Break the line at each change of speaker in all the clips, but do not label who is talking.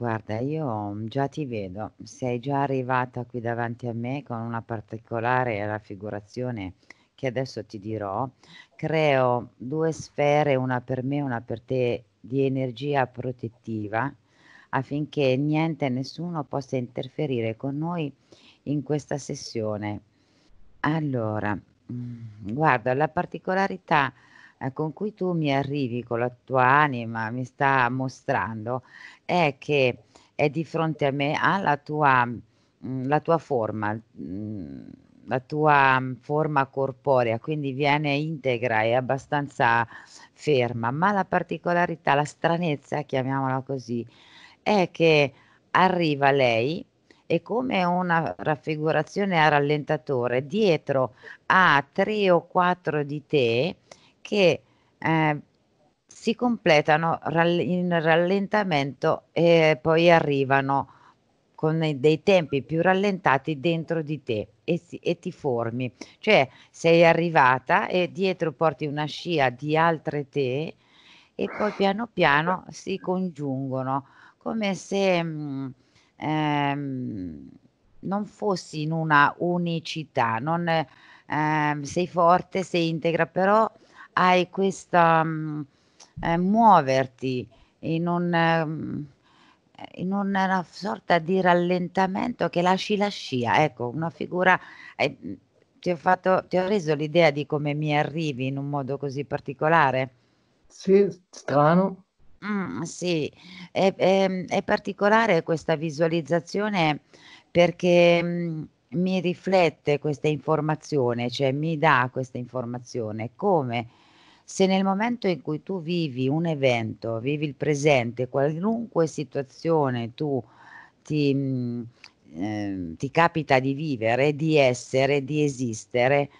guarda, io già ti vedo, sei già arrivata qui davanti a me con una particolare raffigurazione che adesso ti dirò. Creo due sfere, una per me e una per te, di energia protettiva affinché niente e nessuno possa interferire con noi in questa sessione. Allora, mm, guarda, la particolarità eh, con cui tu mi arrivi con la tua anima, mi sta mostrando, è che è di fronte a me ha la tua, mm, la tua forma, mm, la tua mm, forma corporea, quindi viene integra e abbastanza ferma, ma la particolarità, la stranezza, chiamiamola così, è che arriva lei e come una raffigurazione a rallentatore, dietro a tre o quattro di te che eh, si completano in rallentamento e poi arrivano con dei tempi più rallentati dentro di te e, e, ti formi. Cioè sei arrivata e dietro porti una scia di altre te e poi piano piano si congiungono, come se mh, mm, ehm, non fossi in una unicità, non, ehm, sei forte, sei integra, però hai questa mm, eh, muoverti in un... Eh, in una sorta di rallentamento che lasci la scia, ecco, una figura, eh, mm, ti, ho fatto, ti ho reso l'idea di come mi arrivi in un modo così particolare? Sì, strano. Mm, sì, è, è, è, particolare questa visualizzazione perché mi riflette questa informazione, cioè mi dà questa informazione, come? Se nel momento in cui tu vivi un evento, vivi il presente, qualunque situazione tu ti, eh, ti capita di vivere, di essere, di esistere,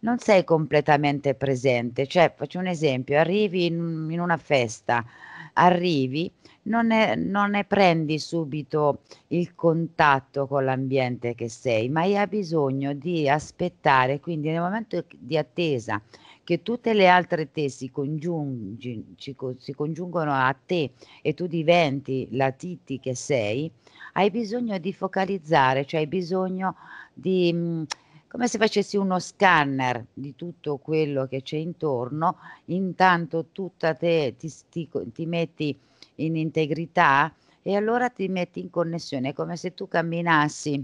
non sei completamente presente. Cioè, faccio un esempio, arrivi in, in una festa,
arrivi,
non ne, non ne, prendi subito il contatto con l'ambiente che sei, ma hai bisogno di aspettare, quindi nel momento di attesa che tutte le altre te si, congiungi, si congiungono a te e tu diventi la Titi che sei, hai bisogno di focalizzare, cioè hai bisogno di mm, come se facessi uno scanner di tutto quello che c'è intorno, intanto tutta te ti, ti, ti, metti in integrità e allora ti metti in connessione, è come se tu camminassi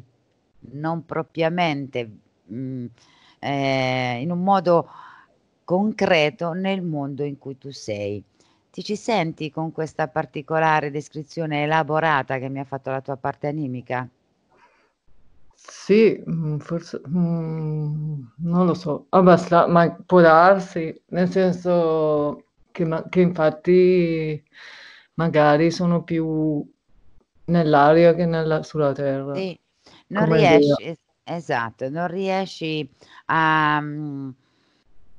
non propriamente mh, mm, eh, in un modo concreto nel mondo in cui tu sei. Ti ci senti con questa particolare descrizione elaborata che mi ha fatto la tua parte animica?
Sì, mm, forse mm, non lo so, abbastanza, ma può darsi, nel senso che, ma- che infatti magari sono più nell'aria che nella, sulla terra.
Sì, non riesci, idea. esatto, non riesci a... Um,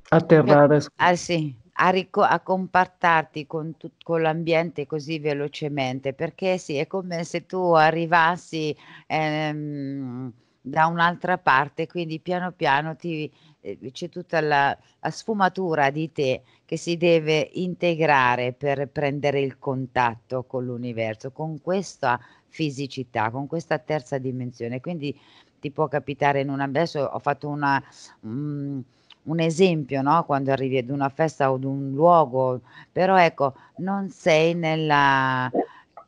Atterrare. Ah, sì, a, rico- a compartarti con, tu- con, l'ambiente così velocemente, perché sì, è come se tu arrivassi ehm, da un'altra parte, quindi piano piano ti, eh, c'è tutta la, la, sfumatura di te che si deve integrare per prendere il contatto con l'universo, con questa fisicità, con questa terza dimensione. Quindi ti può capitare in una... Adesso ho fatto una... Um, un esempio, no? quando arrivi ad una festa o ad un luogo, però ecco, non sei nella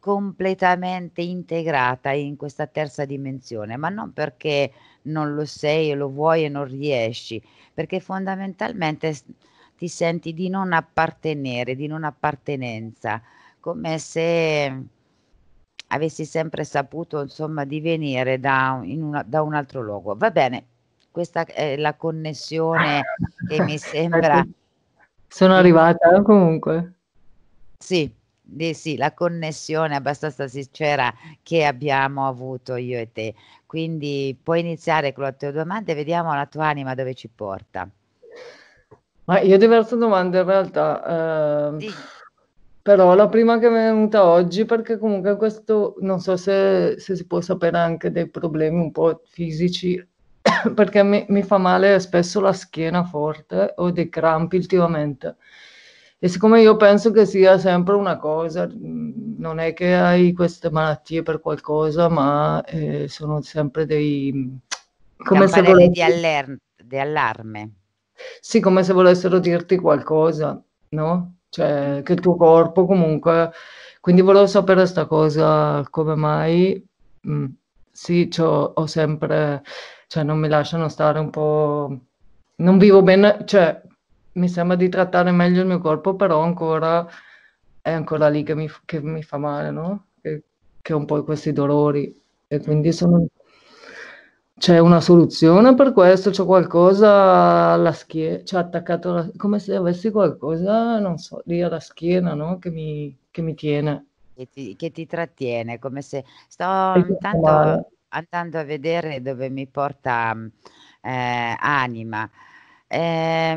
completamente integrata in questa terza dimensione, ma non perché non lo sei e lo vuoi e non riesci, perché fondamentalmente ti senti di non appartenere, di non appartenenza, come se avessi sempre saputo insomma di venire da, una, da un altro luogo. Va bene, questa è eh, la connessione che mi sembra...
Sono arrivata eh, comunque.
Sì, sì, la connessione abbastanza sincera che abbiamo avuto io e te. Quindi puoi iniziare con le tue domande e vediamo la tua anima dove ci porta. Ma io ho diverse domande in realtà. Eh, sì.
Però la prima che mi è venuta oggi, perché comunque questo, non so se, se si può sapere anche dei problemi un po' fisici perché mi, mi, fa male spesso la schiena forte, ho dei crampi ultimamente. E siccome io penso che sia sempre una cosa,
mm,
non è che hai queste malattie per qualcosa, ma eh, sono sempre dei... Mm, come se volessi... di, aller-
di allarme.
Sì, come se volessero dirti qualcosa, no? Cioè, che il tuo corpo comunque... Quindi volevo sapere questa cosa, come mai... Mm sì, ho sempre cioè non mi lasciano stare un po'... Non vivo bene, cioè mi sembra di trattare meglio il mio corpo, però ancora è ancora lì che mi, che mi fa male, no? Che, che ho un po' questi dolori e quindi sono... C'è una soluzione per questo? C'è qualcosa alla schiena? C'è attaccato la... come se avessi qualcosa, non so, lì alla schiena, no? Che mi,
che mi tiene. Che ti, che ti trattiene, come se... Sto intanto andando a vedere dove mi porta mm, eh, anima. Eh,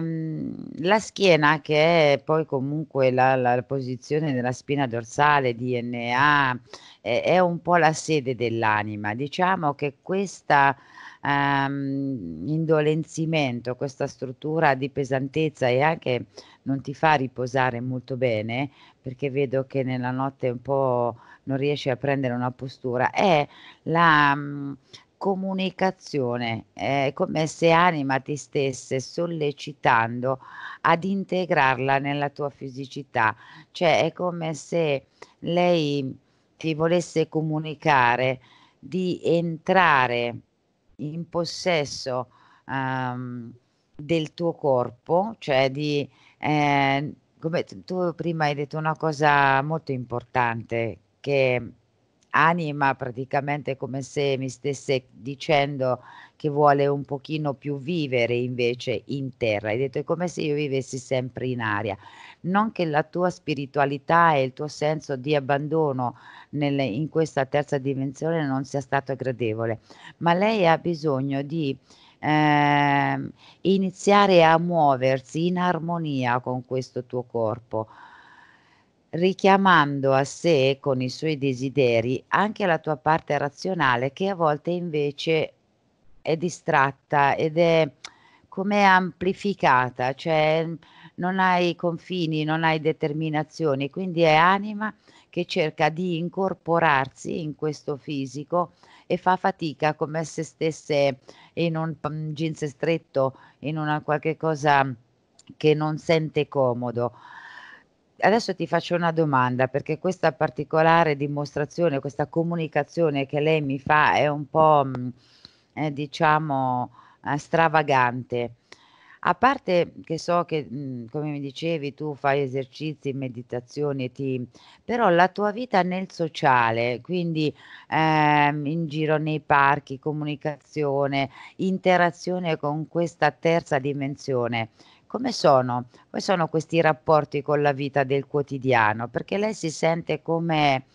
la schiena, che è poi comunque la, la posizione della spina dorsale, DNA, eh, è un po' la sede dell'anima. Diciamo che questo ehm, indolenzimento, questa struttura di pesantezza e anche non ti fa riposare molto bene perché vedo che nella notte un po' non riesci a prendere una postura, è la mh, mm, comunicazione, è come se anima ti stesse sollecitando ad integrarla nella tua fisicità, cioè è come se lei ti volesse comunicare di entrare in possesso um, del tuo corpo, cioè di eh, come tu prima hai detto una cosa molto importante che anima praticamente come se mi stesse dicendo che vuole un pochino più vivere invece in terra. Hai detto è come se io vivessi sempre in aria. Non che la tua spiritualità e il tuo senso di abbandono nel, in questa terza dimensione non sia stato gradevole, ma lei ha bisogno di eh, iniziare a muoversi in armonia con questo tuo corpo, richiamando a sé con i suoi desideri anche la tua parte razionale che a volte invece è distratta ed è come amplificata, cioè non hai confini, non hai determinazioni, quindi è anima che cerca di incorporarsi in questo fisico e fa fatica come se stesse in un mhmm, jeans stretto, in una qualche cosa che non sente comodo. Adesso ti faccio una domanda perché questa particolare dimostrazione, questa comunicazione che lei mi fa è un po' mhmm, eh, diciamo eh, stravagante a parte che so che, mhmm, come mi dicevi, tu fai esercizi, meditazioni, ti però la tua vita nel sociale, quindi, ehm, in giro nei parchi, comunicazione, interazione con questa terza dimensione, come sono? Come sono questi rapporti con la vita del quotidiano? Perché lei si sente come,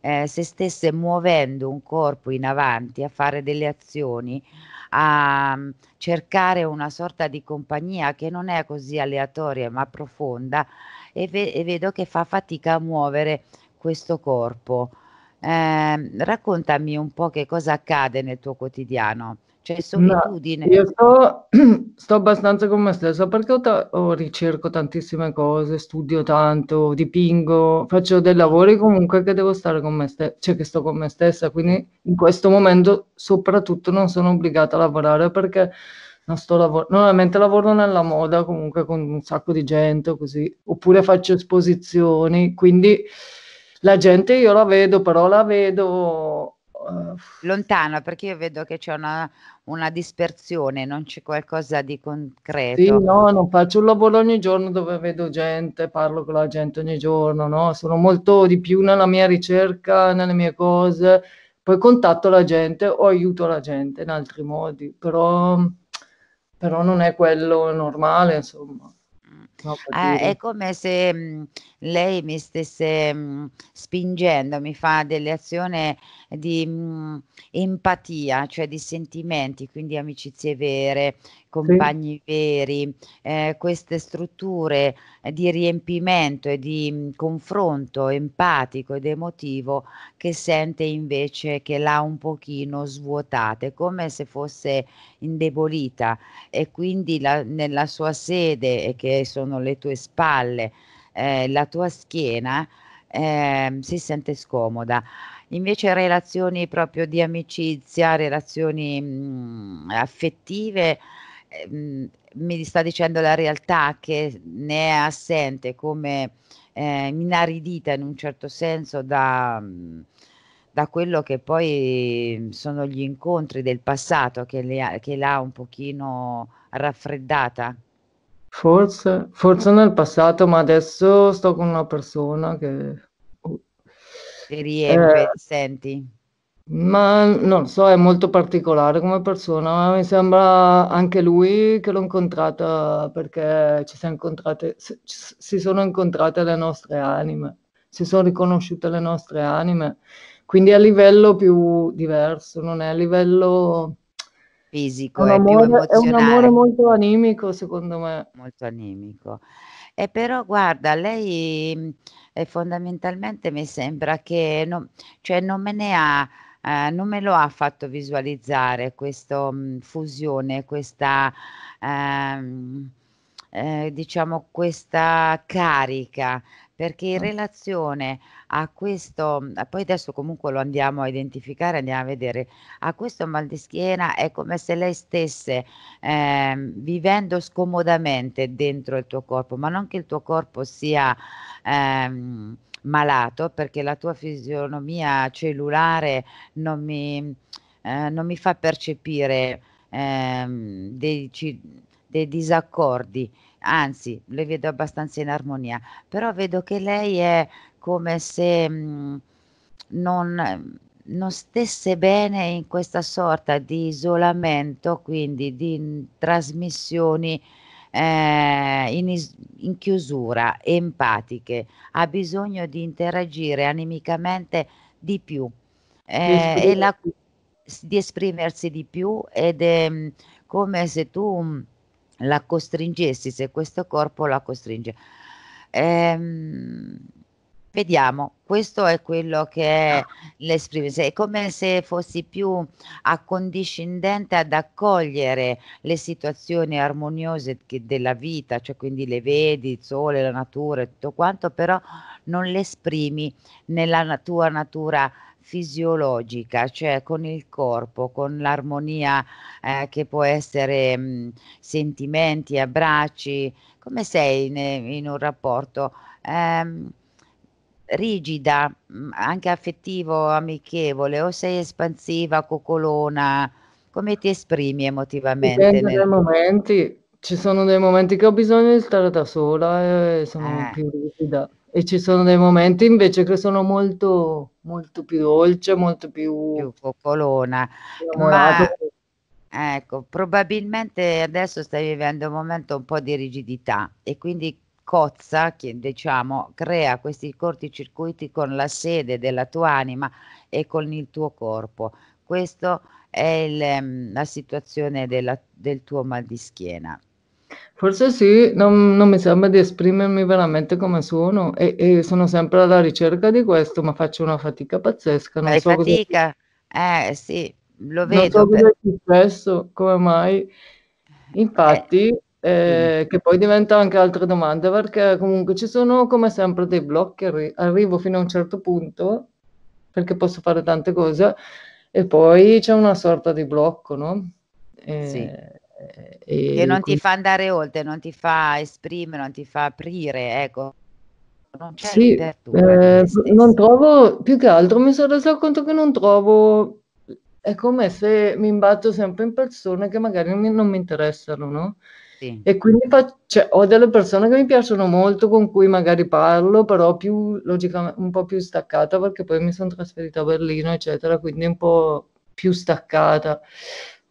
ehm, se stesse muovendo un corpo in avanti a fare delle azioni a mm, cercare una sorta di compagnia che non è così aleatoria ma profonda e, ve- e vedo che fa fatica a muovere questo corpo. Eh, raccontami un po' che cosa accade nel tuo quotidiano. Cioè solitudine. No, io sto, sto, abbastanza con me
stesso perché ho ta- ho ricerco tantissime cose, studio tanto, dipingo, faccio dei lavori comunque che devo stare con me stessa, cioè che sto con me stessa, quindi in questo momento soprattutto non sono obbligata a lavorare perché non sto lavorando, normalmente lavoro nella moda comunque con un sacco di gente così, oppure faccio esposizioni, quindi la gente io
la vedo, però la vedo uh, lontana perché io vedo che c'è una, una dispersione, non c'è qualcosa di concreto. Sì,
no, non faccio un lavoro ogni giorno dove vedo gente, parlo con la gente ogni giorno, no? Sono molto di più nella mia ricerca, nelle mie cose, poi contatto la gente o aiuto la gente in altri modi, però, però non è quello normale, insomma.
Mm. No, ah, è come se mh, mm, lei mi stesse mh, spingendo, mi fa delle azioni di mh, empatia, cioè di sentimenti, quindi amicizie vere, compagni sì. veri, eh, queste strutture di riempimento e di mh, confronto empatico ed emotivo che sente invece che l'ha un pochino svuotata, come se fosse indebolita e quindi la, nella sua sede che sono le tue spalle eh, la tua schiena eh, si sente scomoda. Invece relazioni proprio di amicizia, relazioni mh, mm, affettive, mh, ehm, mi sta dicendo la realtà che ne è assente, come eh, inaridita in un certo senso da... da quello che poi sono gli incontri del passato che, le, che l'ha un pochino raffreddata?
Forse, forse nel passato, ma adesso sto con una persona che... Ti oh,
riempie, eh, senti?
Ma non so, è molto particolare come persona, ma mi sembra anche lui che l'ho incontrata perché ci siamo incontrate, si sono incontrate le nostre anime, si sono riconosciute le nostre anime, quindi a livello più diverso, non è a
livello fisico, un è eh, più emozionale. È un amore molto animico, secondo me. Molto animico. E però guarda, lei mm, fondamentalmente mi sembra che non, cioè non me ne ha eh, non me lo ha fatto visualizzare questa mm, fusione, questa ehm, eh, diciamo questa carica perché in ah. relazione a questo, mhmm, poi adesso comunque lo andiamo a identificare, andiamo a vedere, a questo mal di schiena è come se lei stesse eh, vivendo scomodamente dentro il tuo corpo, ma non che il tuo corpo sia... Ehm, malato perché la tua fisionomia cellulare non mi, mhmm, eh, non mi fa percepire ehm, dei, dei disaccordi anzi le vedo abbastanza in armonia, però vedo che lei è come se mh, mm, non, mm, non stesse bene in questa sorta di isolamento, quindi di mm, trasmissioni eh, in, is- in, chiusura, empatiche, ha bisogno di interagire animicamente di più eh, di, esprimersi. di più ed è come se tu... Mh, la costringessi, se questo corpo la costringe. Ehm, vediamo, questo è quello che è l'esprimersi, è come se fossi più accondiscendente ad accogliere le situazioni armoniose della vita, cioè quindi le vedi, il sole, la natura e tutto quanto, però non le esprimi nella tua natura fisiologica, cioè con il corpo, con l'armonia eh, che può essere mh, mm, sentimenti, abbracci, come sei in, in un rapporto ehm, rigida, mm, anche affettivo, amichevole, o sei espansiva, cocolona, come ti esprimi emotivamente? Dipende nel... dai momenti, ci sono dei momenti che ho bisogno di stare da sola eh, e sono eh. più rigida
e ci sono dei momenti invece
che sono molto, molto più dolce, molto più... Più coccolona. Ma, ecco, probabilmente adesso stai vivendo un momento un po' di rigidità e quindi cozza, che diciamo, crea questi corticircuiti con la sede della tua anima e con il tuo corpo. Questa è il, ehm, la situazione della, del tuo mal di schiena. Forse
sì, non, non, mi sembra di esprimermi veramente come sono e, e, sono sempre alla ricerca di questo, ma faccio una fatica pazzesca. Non Fai so fatica,
cosa... eh sì, lo vedo. Non so cosa è
successo, come mai. Infatti, eh. Eh, che poi diventa anche altre domande, perché comunque ci sono come sempre dei blocchi, arri- arrivo fino a un certo punto, perché posso fare tante cose, e poi c'è una sorta di blocco, no? E... Sì eh, eh, e che non ti fa
andare oltre, non ti fa esprimere, non ti fa aprire, ecco. Non c'è sì, eh,
non trovo, più che altro mi sono reso conto che non trovo, è come se mi imbatto sempre in persone che magari mi, non mi interessano, no? Sì. E quindi faccio, cioè, ho delle persone che mi piacciono molto, con cui magari parlo, però più, logicamente, un po' più staccata perché poi mi sono trasferita a Berlino, eccetera, quindi un po' più staccata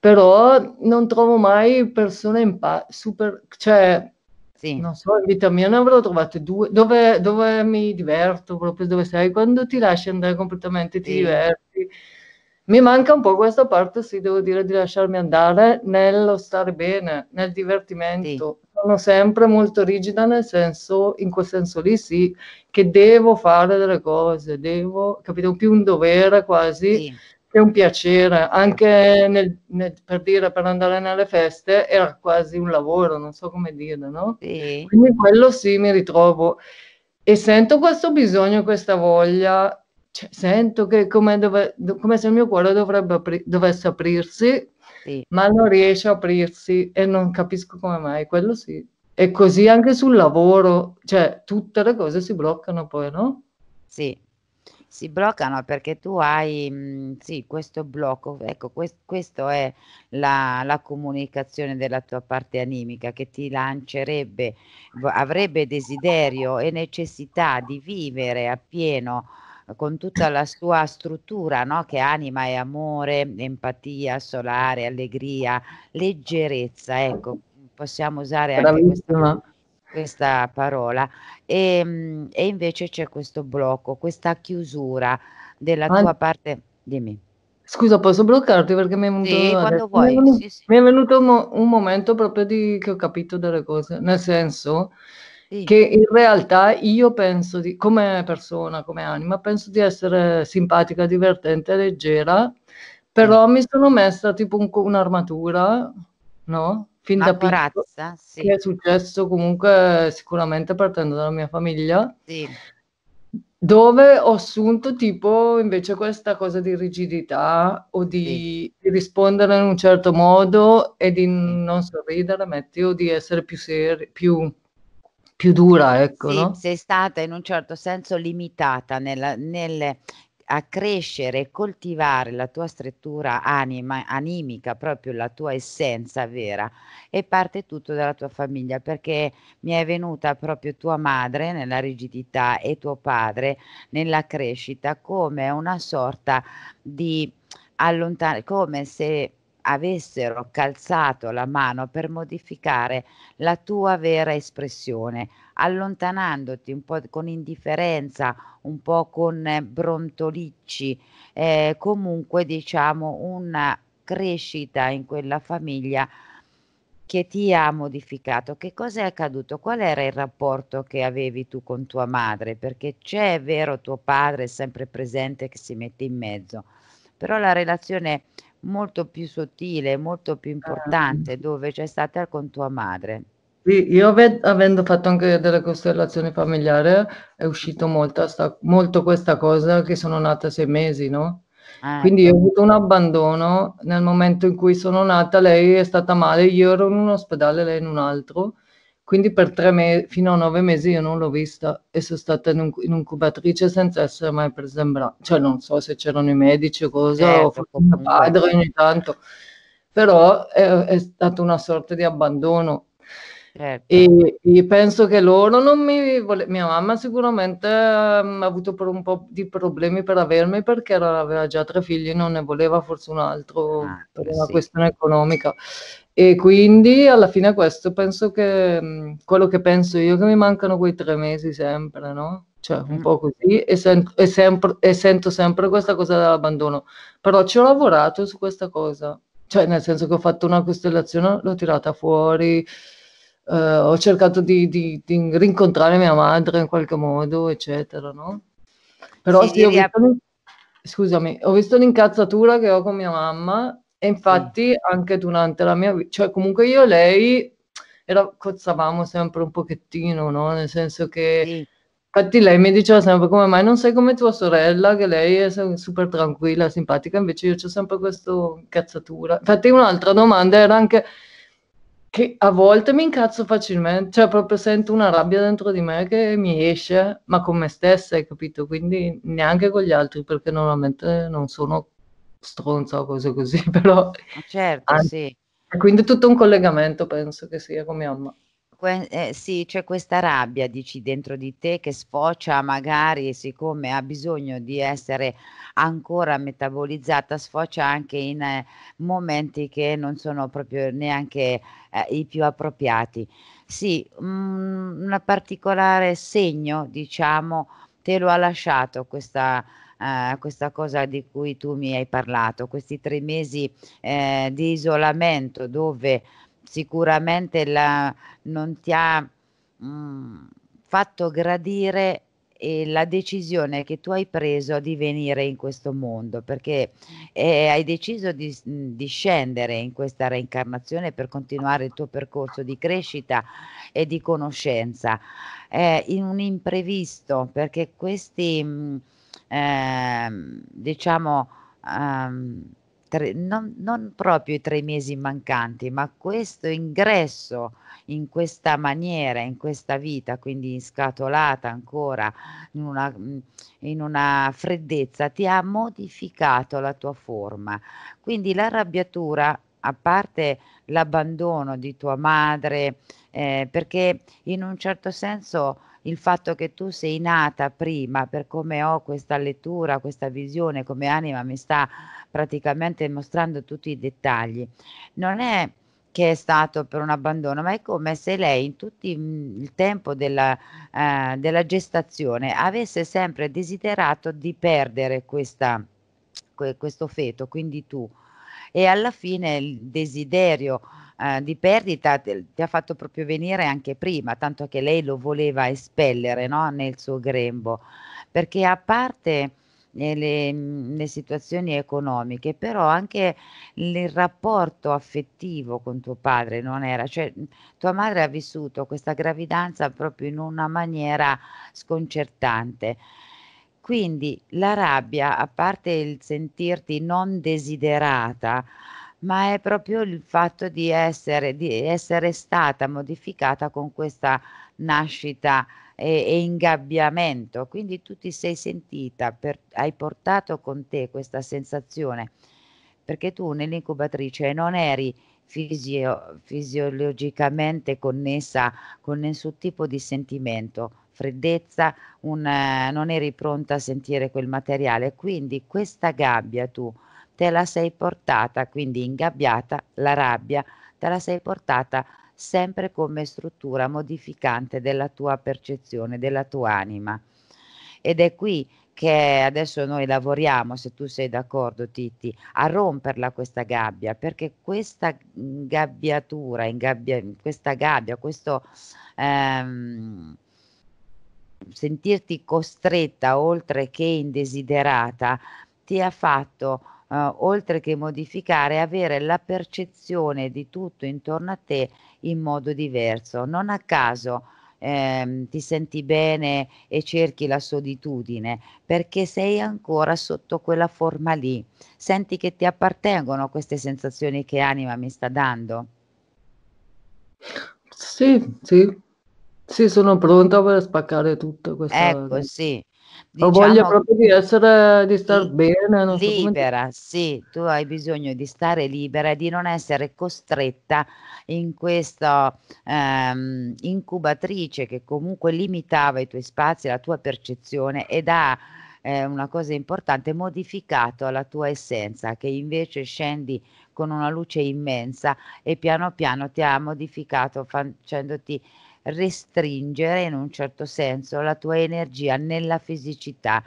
però non trovo mai persone in pa- super, cioè, sì. non so, in vita mia ne avrò trovate due, dove, dove, mi diverto proprio dove sei, quando ti lasci andare completamente ti sì. diverti. Mi manca un po' questa parte, sì, devo dire, di lasciarmi andare nello stare bene, nel divertimento. Sì. Sono sempre molto rigida nel senso, in quel senso lì sì, che devo fare delle cose, devo, capito, più un dovere quasi Sì è un piacere, anche nel, nel, per dire per andare nelle feste era quasi un lavoro, non so come dire, no? Sì. Quindi quello sì mi ritrovo e sento questo bisogno, questa voglia, cioè, sento che come, dove, come, se il mio cuore dovrebbe apri- dovesse aprirsi, sì. ma non riesce a aprirsi e non capisco come mai, quello sì. E così anche sul lavoro,
cioè tutte le cose si bloccano poi, no? Sì si bloccano perché tu hai mh, mhmm, sì, questo blocco, ecco quest, questo è la, la, comunicazione della tua parte animica che ti lancerebbe, avrebbe desiderio e necessità di vivere appieno eh, con tutta la sua struttura no? che anima e amore, empatia, solare, allegria, leggerezza, ecco possiamo usare Bravissima. anche questa questa parola e, ehm, e, invece c'è questo blocco, questa chiusura della ah, tua parte, dimmi. Scusa, posso bloccarti perché mi è venuto, sì, quando vuoi, mi è venuto,
sì, sì. Mi è venuto mo, un momento proprio di, che ho capito delle cose, nel senso che in realtà io penso, di, come persona, come anima, penso di essere simpatica, divertente, leggera, però mi sono messa tipo un, un'armatura, no? fin da piccola sì. che è successo comunque sicuramente partendo dalla mia famiglia. Sì. Dove ho assunto tipo invece questa cosa di rigidità o di, sì. di rispondere in un certo modo e di non sorridere, metti, o di essere più seri, più più
dura, ecco. Sì, no? Sei stata in un certo senso limitata nella, nelle, crescere e coltivare la tua struttura anima, animica, proprio la tua essenza vera e parte tutto dalla tua famiglia perché mi è venuta proprio tua madre nella rigidità e tuo padre nella crescita come una sorta di allontanare, come se avessero calzato la mano per modificare la tua vera espressione, allontanandoti un po' con indifferenza, un po' con eh, brontolicci, eh, comunque diciamo una crescita in quella famiglia che ti ha modificato. Che cosa è accaduto? Qual era il rapporto che avevi tu con tua madre? Perché c'è, è vero, tuo padre è sempre presente che si mette in mezzo, però la relazione molto più sottile, molto più certo. importante, dove c'è stata con tua madre.
Sì, io ved- avendo fatto anche delle costellazioni familiari, è uscito molto, sta- molto questa cosa che sono nata sei mesi, no? Ah, Quindi ecco. ho avuto un abbandono nel momento in cui sono nata, lei è stata male, io ero in un ospedale, lei in un altro, quindi per tre mesi, fino a nove mesi io non l'ho vista e sono stata in, un, in incubatrice senza essere mai presa in braccio. Cioè non so se c'erano i medici o cosa, eh, o forse mio padre ogni tanto, però è, è stata una sorta di abbandono. Certo. E, e, penso che loro non mi vole... mia mamma sicuramente um, ha avuto per un po' di problemi per avermi perché era, aveva già tre figli non ne voleva forse un altro ah, per eh una questione economica e quindi alla fine questo penso che mm, quello che penso io che mi mancano quei tre mesi sempre, no? Cioè un mm. po' così e, sen- e, sempre, e, sento sempre questa cosa dell'abbandono. Però ci ho lavorato su questa cosa, cioè nel senso che ho fatto una costellazione, l'ho tirata fuori, eh, ho cercato di, di, di, rincontrare mia madre in qualche modo, eccetera, no?
Però sì, sì ho visto,
scusami, ho visto l'incazzatura che ho con mia mamma e infatti mm. anche durante la mia vita, cioè comunque io e lei era, cozzavamo sempre un pochettino, no? Nel senso che... Mm. Infatti lei mi diceva sempre come mai non sei come tua sorella, che lei è super tranquilla, simpatica, invece io ho sempre questa incazzatura. Infatti un'altra domanda era anche che a volte mi incazzo facilmente, cioè proprio sento una rabbia dentro di me che mi esce, ma con me stessa, hai capito? Quindi neanche con gli altri, perché normalmente non sono stronza o cose così, però...
Certo, anche, sì. Quindi tutto un collegamento penso che sia come mamma. Que- eh, sì, c'è questa rabbia, dici, dentro di te che sfocia magari, siccome ha bisogno di essere ancora metabolizzata, sfocia anche in eh, momenti che non sono proprio neanche eh, i più appropriati. Sì, mm, un particolare segno, diciamo, te lo ha lasciato questa eh, questa cosa di cui tu mi hai parlato, questi tre mesi eh, di isolamento dove sicuramente la, non ti ha mh, mm, fatto gradire la decisione che tu hai preso di venire in questo mondo, perché eh, hai deciso di, mm, di, scendere in questa reincarnazione per continuare il tuo percorso di crescita e di conoscenza, eh, in un imprevisto, perché questi... Mh, mm, ehm, diciamo, ehm, tre, non, non, proprio i tre mesi mancanti, ma questo ingresso in questa maniera, in questa vita, quindi scatolata ancora in una, in una freddezza, ti ha modificato la tua forma. Quindi l'arrabbiatura a parte l'abbandono di tua madre, eh, perché in un certo senso il fatto che tu sei nata prima, per come ho questa lettura, questa visione, come anima mi sta praticamente mostrando tutti i dettagli, non è che è stato per un abbandono, ma è come se lei in tutto mm, il tempo della, eh, della gestazione avesse sempre desiderato di perdere questa, questo feto, quindi tu. E alla fine il desiderio eh, di perdita ti ha fatto proprio venire anche prima, tanto che lei lo voleva espellere no? nel suo grembo, perché a parte nelle, eh, nelle, mm, situazioni economiche, però anche il rapporto affettivo con tuo padre non era, cioè mm, tua madre ha vissuto questa gravidanza proprio in una maniera sconcertante. Quindi la rabbia, a parte il sentirti non desiderata, ma è proprio il fatto di essere, di essere stata modificata con questa nascita e, e, ingabbiamento. Quindi tu ti sei sentita, per, hai portato con te questa sensazione, perché tu nell'incubatrice non eri fisio, fisiologicamente connessa con nessun tipo di sentimento freddezza, un, eh, non eri pronta a sentire quel materiale, quindi questa gabbia tu te la sei portata, quindi ingabbiata la rabbia, te la sei portata sempre come struttura modificante della tua percezione, della tua anima. Ed è qui che adesso noi lavoriamo, se tu sei d'accordo Titti, a romperla questa gabbia, perché questa gabbiatura, ingabbia, questa gabbia, questo ehm, sentirti costretta oltre che indesiderata, ti ha fatto eh, oltre che modificare, avere la percezione di tutto intorno a te in modo diverso. Non a caso ehm, ti senti bene e cerchi la solitudine perché sei ancora sotto quella forma lì. Senti che ti appartengono queste sensazioni che anima mi sta dando.
Sì, sì,
sì, sono pronta per spaccare tutto questo. Ecco, sì. Diciamo, voglia proprio di essere, di star li, bene. Non libera, so sì, tu hai bisogno di stare libera e di non essere costretta in questa ehm, incubatrice che comunque limitava i tuoi spazi, la tua percezione ed ha eh, una cosa importante, modificato la tua essenza, che invece scendi con una luce immensa e piano piano ti ha modificato facendoti restringere in un certo senso la tua energia nella fisicità.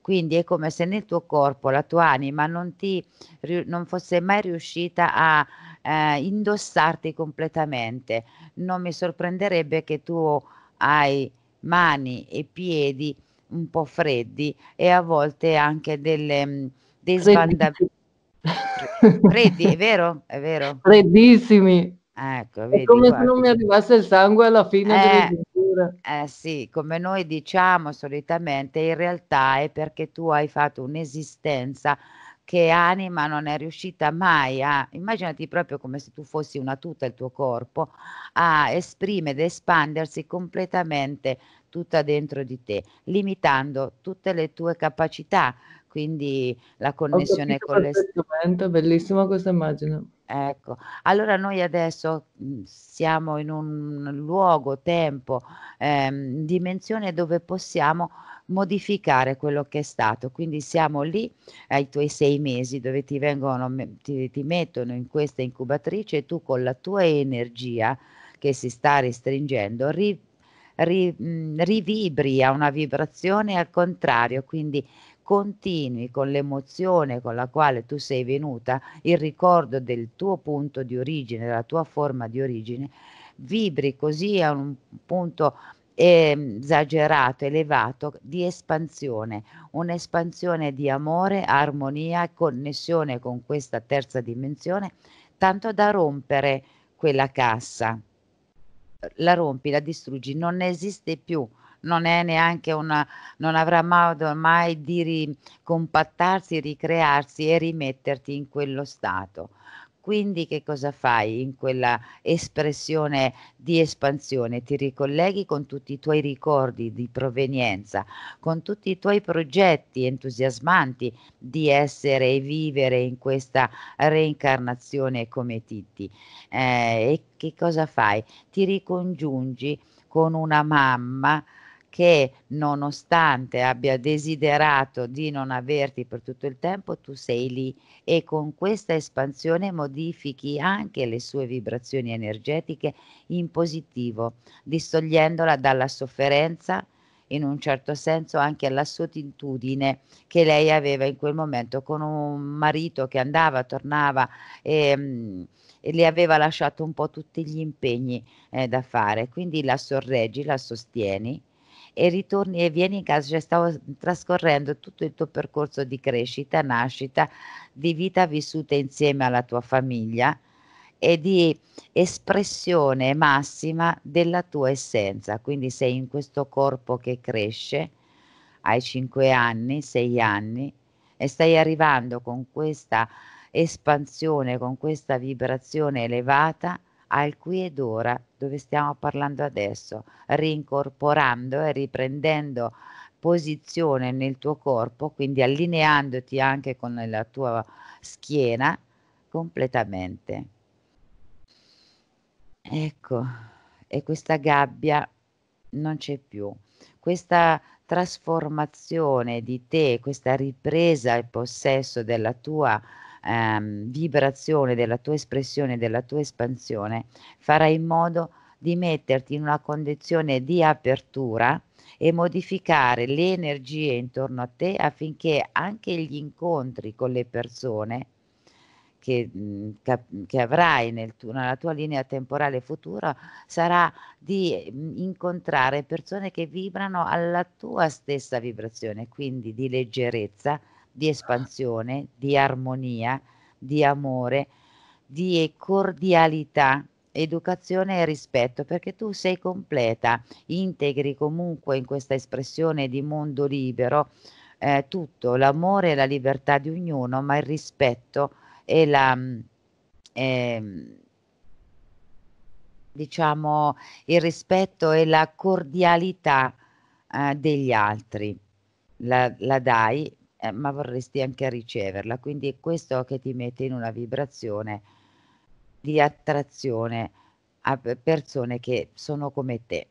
Quindi è come se nel tuo corpo la tua anima non, ti, non fosse mai riuscita a eh, indossarti completamente. Non mi sorprenderebbe che tu hai mani e piedi un po' freddi e a volte anche delle, mm, dei sbandamenti. Freddi, è vero? È vero.
Freddissimi.
Ecco, vedi, È come guarda. se non mi arrivasse il sangue alla fine eh, dell'esura. Eh sì, come noi diciamo solitamente, in realtà è perché tu hai fatto un'esistenza che anima non è riuscita mai a, immaginati proprio come se tu fossi una tuta il tuo corpo, a esprimere ed espandersi completamente tutta dentro di te, limitando tutte le tue capacità, quindi la connessione con l'esterno. Bellissima questa immagine. Ecco, allora noi adesso mhmm, siamo in un luogo, tempo, ehm, dimensione dove possiamo modificare quello che è stato. Quindi siamo lì ai tuoi sei mesi dove ti, vengono, ti, ti mettono in questa incubatrice e tu con la tua energia che si sta restringendo ri, ri, mh, mhmm, rivibri a una vibrazione al contrario, quindi continui con l'emozione con la quale tu sei venuta, il ricordo del tuo punto di origine, della tua forma di origine, vibri così a un punto ehm, esagerato, elevato di espansione, un'espansione di amore, armonia, connessione con questa terza dimensione, tanto da rompere quella cassa. La rompi, la distruggi, non esiste più non, è neanche una, non avrà modo mai di ricompattarsi, ricrearsi e rimetterti in quello stato quindi che cosa fai in quella espressione di espansione? Ti ricolleghi con tutti i tuoi ricordi di provenienza, con tutti i tuoi progetti entusiasmanti di essere e vivere in questa reincarnazione come Titti. Eh, e che cosa fai? Ti ricongiungi con una mamma che nonostante abbia desiderato di non averti per tutto il tempo, tu sei lì e con questa espansione modifichi anche le sue vibrazioni energetiche in positivo, distogliendola dalla sofferenza, in un certo senso anche alla sottitudine che lei aveva in quel momento con un marito che andava, tornava e, ehm, e le aveva lasciato un po' tutti gli impegni eh, da fare. Quindi la sorreggi, la sostieni e ritorni e vieni in casa, cioè stavo trascorrendo tutto il tuo percorso di crescita, nascita, di vita vissuta insieme alla tua famiglia e di espressione massima della tua essenza, quindi sei in questo corpo che cresce, hai 5 anni, 6 anni e stai arrivando con questa espansione, con questa vibrazione elevata al qui ed ora dove stiamo parlando adesso, rincorporando e riprendendo posizione nel tuo corpo, quindi allineandoti anche con la tua schiena completamente. Ecco, e questa gabbia non c'è più. Questa trasformazione di te, questa ripresa e possesso della tua ehm, vibrazione della tua espressione, della tua espansione, farai in modo di metterti in una condizione di apertura e modificare le energie intorno a te affinché anche gli incontri con le persone che, mm, che, avrai nel tu, nella tua linea temporale futura sarà di mm, incontrare persone che vibrano alla tua stessa vibrazione, quindi di leggerezza, di espansione, di armonia, di amore, di cordialità, educazione e rispetto, perché tu sei completa, integri comunque in questa espressione di mondo libero eh, tutto, l'amore e la libertà di ognuno, ma il rispetto e la... Eh, diciamo il rispetto e la cordialità eh, degli altri la, la dai eh, ma vorresti anche riceverla. Quindi è questo che ti mette in una vibrazione di attrazione a persone che sono come te.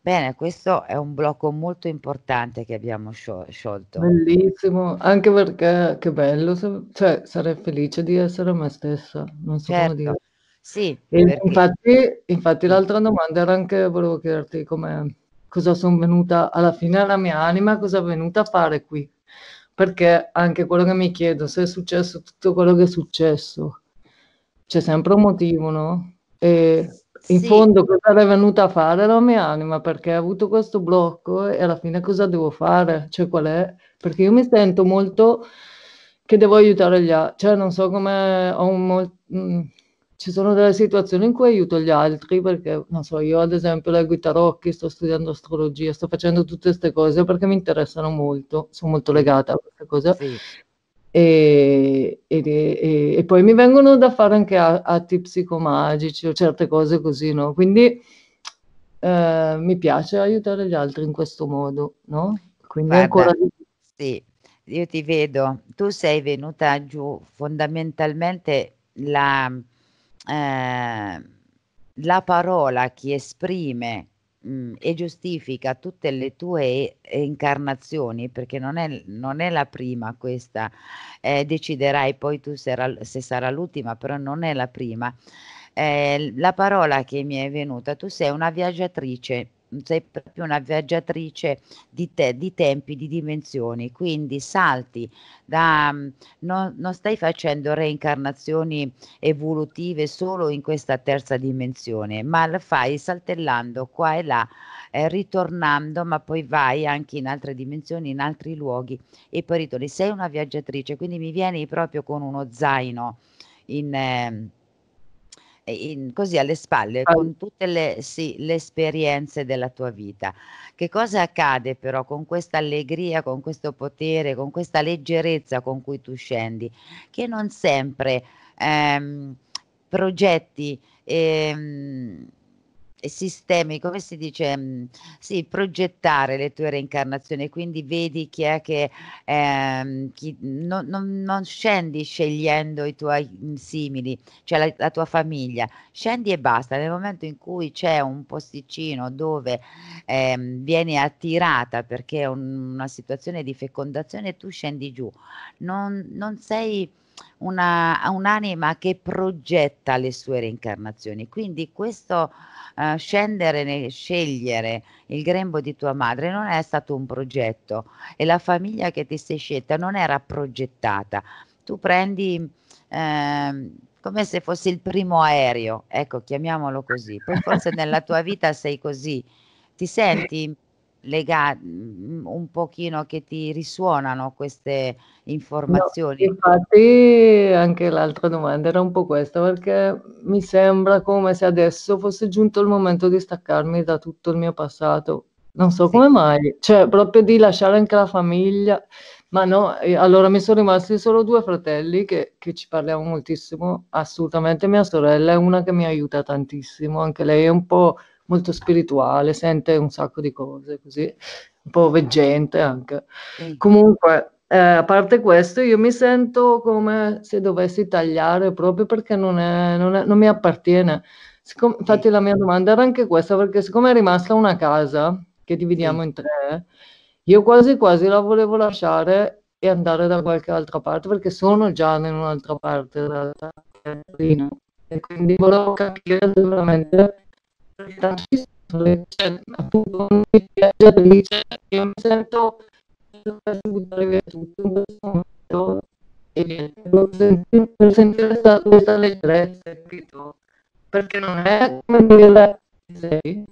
Bene, questo è un blocco molto importante che abbiamo sciolto.
Bellissimo, anche perché che bello, cioè sarei felice di essere me stessa, non so certo. come dire. Sì, perché... infatti, infatti l'altra domanda era anche, volevo chiederti come, cosa sono venuta alla fine alla mia anima, cosa è venuta a fare qui. Perché anche quello che mi chiedo, se è successo tutto quello che è successo, c'è sempre un motivo, no? E in sì. fondo cosa è venuta a fare la mia anima? Perché ha avuto questo blocco e alla fine cosa devo fare? Cioè qual è? Perché io mi sento molto che devo aiutare gli altri, cioè non so come ho un molto mm, ci sono delle situazioni in cui aiuto gli altri perché, non so, io ad esempio leggo i tarocchi, sto studiando astrologia, sto facendo tutte queste cose perché mi interessano molto, sono molto legata a queste cose. Sì. E, e, e, e, poi mi vengono da fare anche atti psicomagici o certe cose così, no? Quindi
eh, mi piace aiutare gli altri in questo modo,
no? Quindi Guarda, ancora
Sì, io ti vedo, tu sei venuta giù fondamentalmente la Ehm, la parola che esprime mh, mhmm, e giustifica tutte le tue incarnazioni, perché non è, non è, la prima questa, eh, deciderai poi tu se, se, sarà l'ultima, però non è la prima. Eh, la parola che mi è venuta, tu sei una viaggiatrice sei proprio una viaggiatrice di, te, di tempi, di dimensioni, quindi salti, da, mm, no, non stai facendo reincarnazioni evolutive solo in questa terza dimensione, ma la fai saltellando qua e là, eh, ritornando, ma poi vai anche in altre dimensioni, in altri luoghi e poi ritorni. Sei una viaggiatrice, quindi mi vieni proprio con uno zaino in... Eh, in, così alle spalle con tutte le, sì, le, esperienze della tua vita. Che cosa accade però con questa allegria, con questo potere, con questa leggerezza con cui tu scendi? Che non sempre ehm, progetti ehm, sistemi, come si dice, mh, mm, sì, progettare le tue reincarnazioni, quindi vedi chi è che ehm, chi, non, non, non, scendi scegliendo i tuoi mm, simili, cioè la, la, tua famiglia, scendi e basta, nel momento in cui c'è un posticino dove ehm, vieni attirata perché è un, una situazione di fecondazione, tu scendi giù, non, non sei una, un'anima che progetta le sue reincarnazioni. Quindi questo uh, scendere, nel, scegliere il grembo di tua madre non è stato un progetto e la famiglia che ti sei scelta non era progettata. Tu prendi eh, come se fosse il primo aereo, ecco, chiamiamolo così. Poi forse nella tua vita sei così, ti senti legati mm, un pochino che ti risuonano queste informazioni? No, infatti anche l'altra domanda era
un po' questa perché mi sembra come se adesso fosse giunto il momento di staccarmi da tutto il mio passato. Non so sì. come mai, cioè proprio di lasciare anche la famiglia, ma no, allora mi sono rimasti solo due fratelli che, che ci parliamo moltissimo, assolutamente mia sorella è una che mi aiuta tantissimo, anche lei è un po' molto spirituale, sente un sacco di cose, così un po' veggente anche. Mm. Comunque, eh, a parte questo, io mi sento come se dovessi tagliare proprio perché non, è, non, è, non mi appartiene. Siccome, infatti la mia domanda era anche questa, perché siccome è rimasta una casa che dividiamo mm. in tre, io quasi quasi la volevo lasciare e andare da qualche altra parte perché sono già in un'altra parte da Torino e quindi volevo capire se veramente appunto non mi piace felice, io mi sento subito in questo momento e niente, per sentire questa leggerezza,
capito? Perché non è come dire sei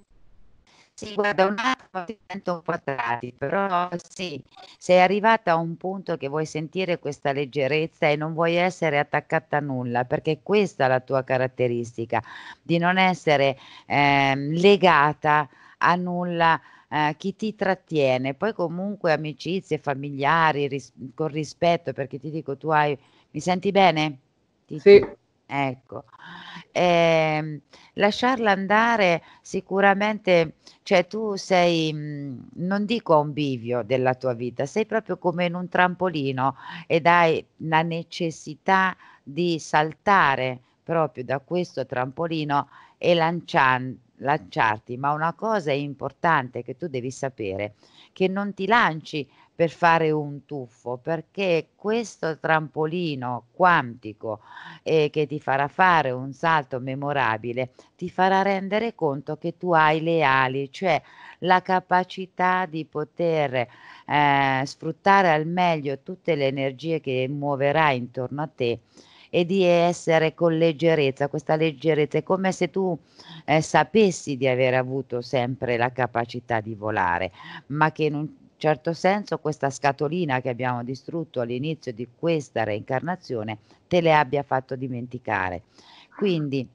sì, guarda, un attimo ti sento un po' tardi, però sì, sei arrivata a un punto che vuoi sentire questa leggerezza e non vuoi essere attaccata a nulla, perché questa è la tua caratteristica, di non essere eh, legata a nulla. Uh, chi ti trattiene, poi comunque amicizie, familiari, ris- con rispetto, perché ti dico tu hai, mi senti bene? Ti, sì. Ecco, ehm, lasciarla andare sicuramente, cioè tu sei, mhmm, non dico a un bivio della tua vita, sei proprio come in un trampolino ed hai la necessità di saltare proprio da questo trampolino e lancian lanciarti, ma una cosa importante che tu devi sapere, che non ti lanci per fare un tuffo, perché questo trampolino quantico eh, che ti farà fare un salto memorabile ti farà rendere conto che tu hai le ali, cioè la capacità di poter eh, sfruttare al meglio tutte le energie che muoverai intorno a te e di essere con leggerezza, questa leggerezza è come se tu eh, sapessi di aver avuto sempre la capacità di volare, ma che non, certo senso questa scatolina che abbiamo distrutto all'inizio di questa reincarnazione te le abbia fatto dimenticare. Quindi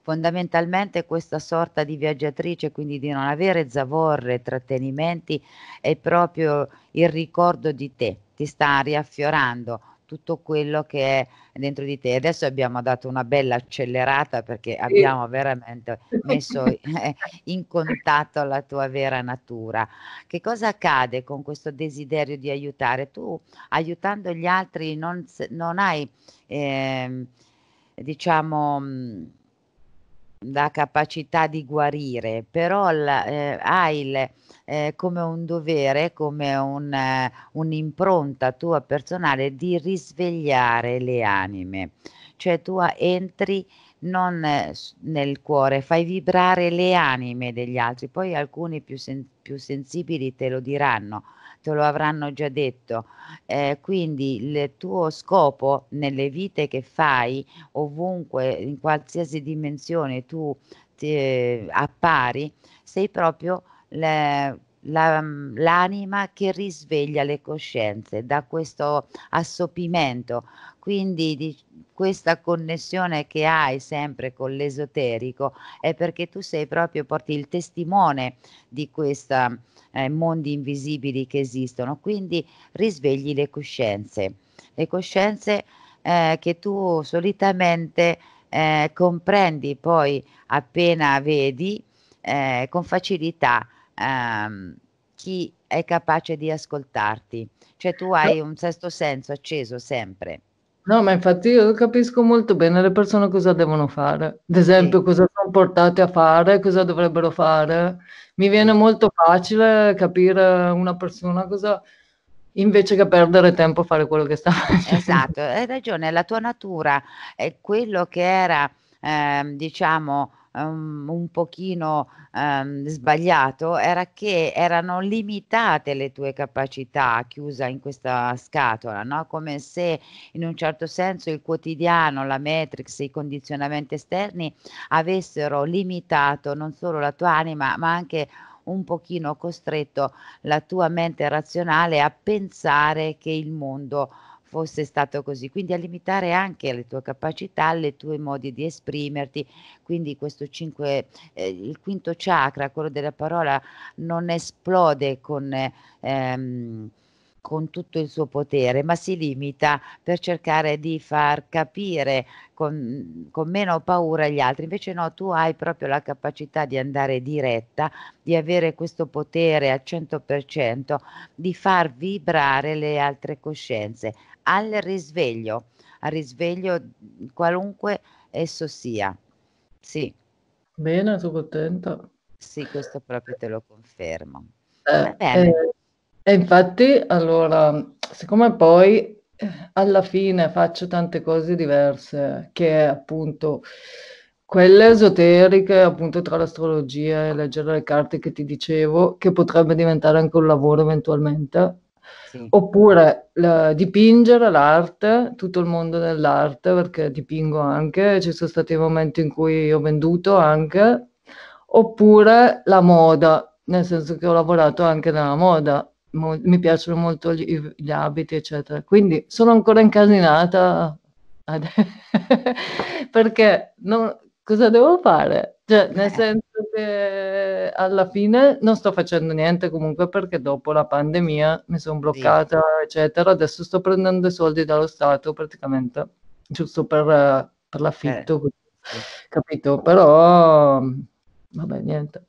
fondamentalmente questa sorta di viaggiatrice, quindi di non avere zavorre, trattenimenti, è proprio il ricordo di te, ti sta riaffiorando tutto quello che è dentro di te. Adesso abbiamo dato una bella accelerata perché abbiamo veramente messo in contatto la tua vera natura. Che cosa accade con questo desiderio di aiutare? Tu aiutando gli altri non, non hai, eh, diciamo, mm, la capacità di guarire, però la, eh, hai il eh, come un dovere, come un, eh, un'impronta tua personale di risvegliare le anime. Cioè tu entri non eh, nel cuore, fai vibrare le anime degli altri, poi alcuni più, sen- più sensibili te lo diranno, te lo avranno già detto. Eh, quindi il tuo scopo nelle vite che fai, ovunque, in qualsiasi dimensione tu ti, eh, appari, sei proprio le, la, mm, l'anima che risveglia le coscienze da questo assopimento. Quindi di, questa connessione che hai sempre con l'esoterico è perché tu sei proprio porti il testimone di questi eh, mondi invisibili che esistono, quindi risvegli le coscienze, le coscienze eh, che tu solitamente eh, comprendi poi appena vedi eh, con facilità ehm, chi è capace di ascoltarti, cioè tu hai un sesto senso acceso sempre.
No, ma infatti io capisco molto bene le persone cosa devono fare, ad esempio sì. cosa sono portate a fare, cosa dovrebbero fare. Mi viene molto facile capire una persona cosa, invece che perdere tempo a fare quello che sta facendo.
Esatto, hai ragione, la tua natura è quello che era, eh, diciamo, um, un pochino um, sbagliato era che erano limitate le tue capacità chiusa in questa scatola, no? come se in un certo senso il quotidiano, la matrix, i condizionamenti esterni avessero limitato non solo la tua anima ma anche un pochino costretto la tua mente razionale a pensare che il mondo fosse stato così, quindi a limitare anche le tue capacità, le tue modi di esprimerti, quindi questo cinque, eh, il quinto chakra, quello della parola, non esplode con... Ehm, con tutto il suo potere, ma si limita per cercare di far capire con, con, meno paura gli altri. Invece no, tu hai proprio la capacità di andare diretta, di avere questo potere al 100%, di far vibrare le altre coscienze, al risveglio, al risveglio mhmm, qualunque esso sia. Sì. Bene, sono contenta. Sì, questo proprio te lo confermo. Eh, Bene. Eh, e infatti, allora,
siccome poi eh, alla fine faccio tante cose diverse, che appunto quelle esoteriche, appunto tra l'astrologia e leggere le carte che ti dicevo, che potrebbe diventare anche un lavoro eventualmente, sì. Oppure la, dipingere l'arte, tutto il mondo dell'arte, perché dipingo anche, ci sono stati momenti in cui ho venduto anche, oppure la moda, nel senso che ho lavorato anche nella moda, mo- mi piacciono molto gli, gli abiti, eccetera. Quindi sono ancora incasinata ad... perché non, cosa devo fare? Cioè, nel senso che alla fine non sto facendo niente comunque perché dopo la pandemia mi sono bloccata, sì. eccetera. Adesso sto prendendo i soldi dallo Stato praticamente, giusto per, per l'affitto, eh. capito? Però, vabbè, niente.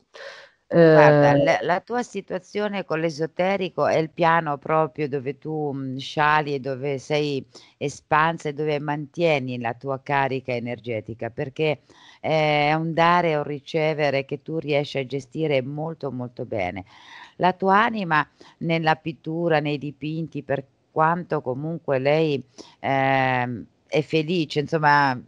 Guarda, ehm la,
la, tua situazione con l'esoterico è il piano proprio dove tu mhmm, sciali e dove sei espansa e dove mantieni la tua carica energetica, perché eh, è un dare o ricevere che tu riesci a gestire molto molto bene. La tua anima nella pittura, nei dipinti, per quanto comunque lei eh, è felice, insomma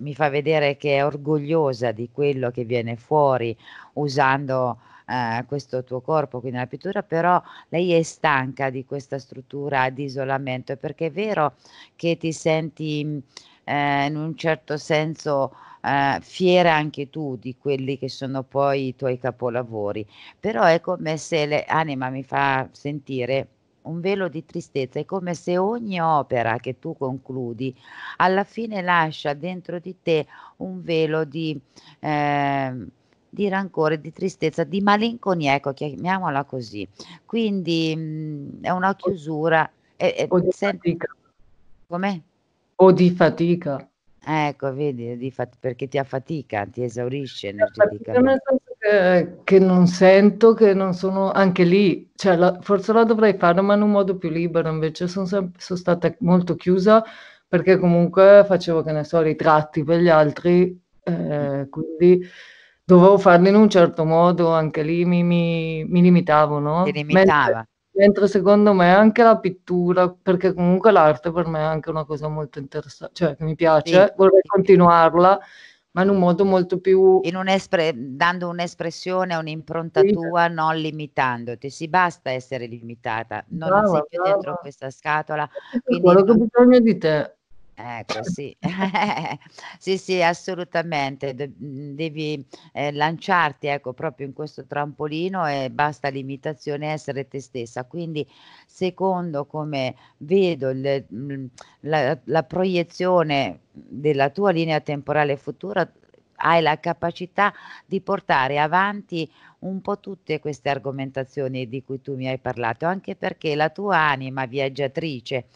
mi fa vedere che è orgogliosa di quello che viene fuori usando eh, questo tuo corpo, quindi la pittura, però lei è stanca di questa struttura di isolamento, perché è vero che ti senti eh, in un certo senso eh, fiera anche tu di quelli che sono poi i tuoi capolavori, però è come se l'anima mi fa sentire un velo di tristezza, è come se ogni opera che tu concludi alla fine lascia dentro di te un velo di eh, di rancore, di tristezza, di malinconia, ecco, chiamiamola così. Quindi mh, mhmm, è una chiusura. E, o di senti... fatica. Come? O di fatica. Ecco, vedi, fat- perché ti affatica, ti esaurisce energeticamente. Che, che
non sento, che non sono anche lì, cioè, la, forse la dovrei fare, ma in un modo più libero, invece sono, sem- sono stata molto chiusa perché comunque facevo, che ne so, ritratti per gli altri, eh, quindi dovevo farlo in un certo modo, anche lì mi, mi, mi limitavo, no? Ti limitava. Mentre, mentre, secondo me anche la pittura, perché comunque l'arte per me è anche una cosa molto interessante, cioè che mi piace, sì. vorrei
continuarla, ma in un modo molto più... Un espre- dando un'espressione, un'impronta sì. tua, non limitandoti, si basta essere limitata, non brava, sei più dentro questa scatola. Quindi... Quello che ho bisogno di te. Ecco, sì. Sì, sì, assolutamente. De mhmm, devi, ehm, lanciarti, ecco, proprio in questo trampolino e basta l'imitazione essere te stessa. Quindi, secondo come vedo il mhmm, la la proiezione della tua linea temporale futura, hai la capacità di portare avanti un po' tutte queste argomentazioni di cui tu mi hai parlato, anche perché la tua anima viaggiatrice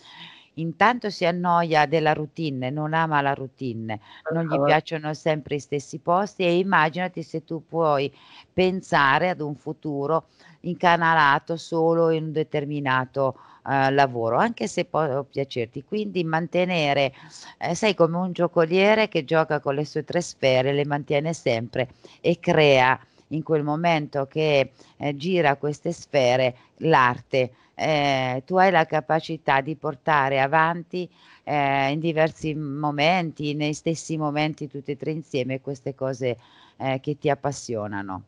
intanto si annoia della routine, non ama la routine, ah, non gli ah. piacciono sempre i stessi posti e immaginati se tu puoi pensare ad un futuro incanalato solo in un determinato eh, lavoro, anche se può piacerti. Quindi mantenere, eh, sei come un giocoliere che gioca con le sue tre sfere, le mantiene sempre e crea in quel momento che eh, gira queste sfere l'arte. Eh, tu hai la capacità di portare avanti eh, in diversi momenti, nei stessi momenti tutte e tre insieme queste cose eh, che ti appassionano.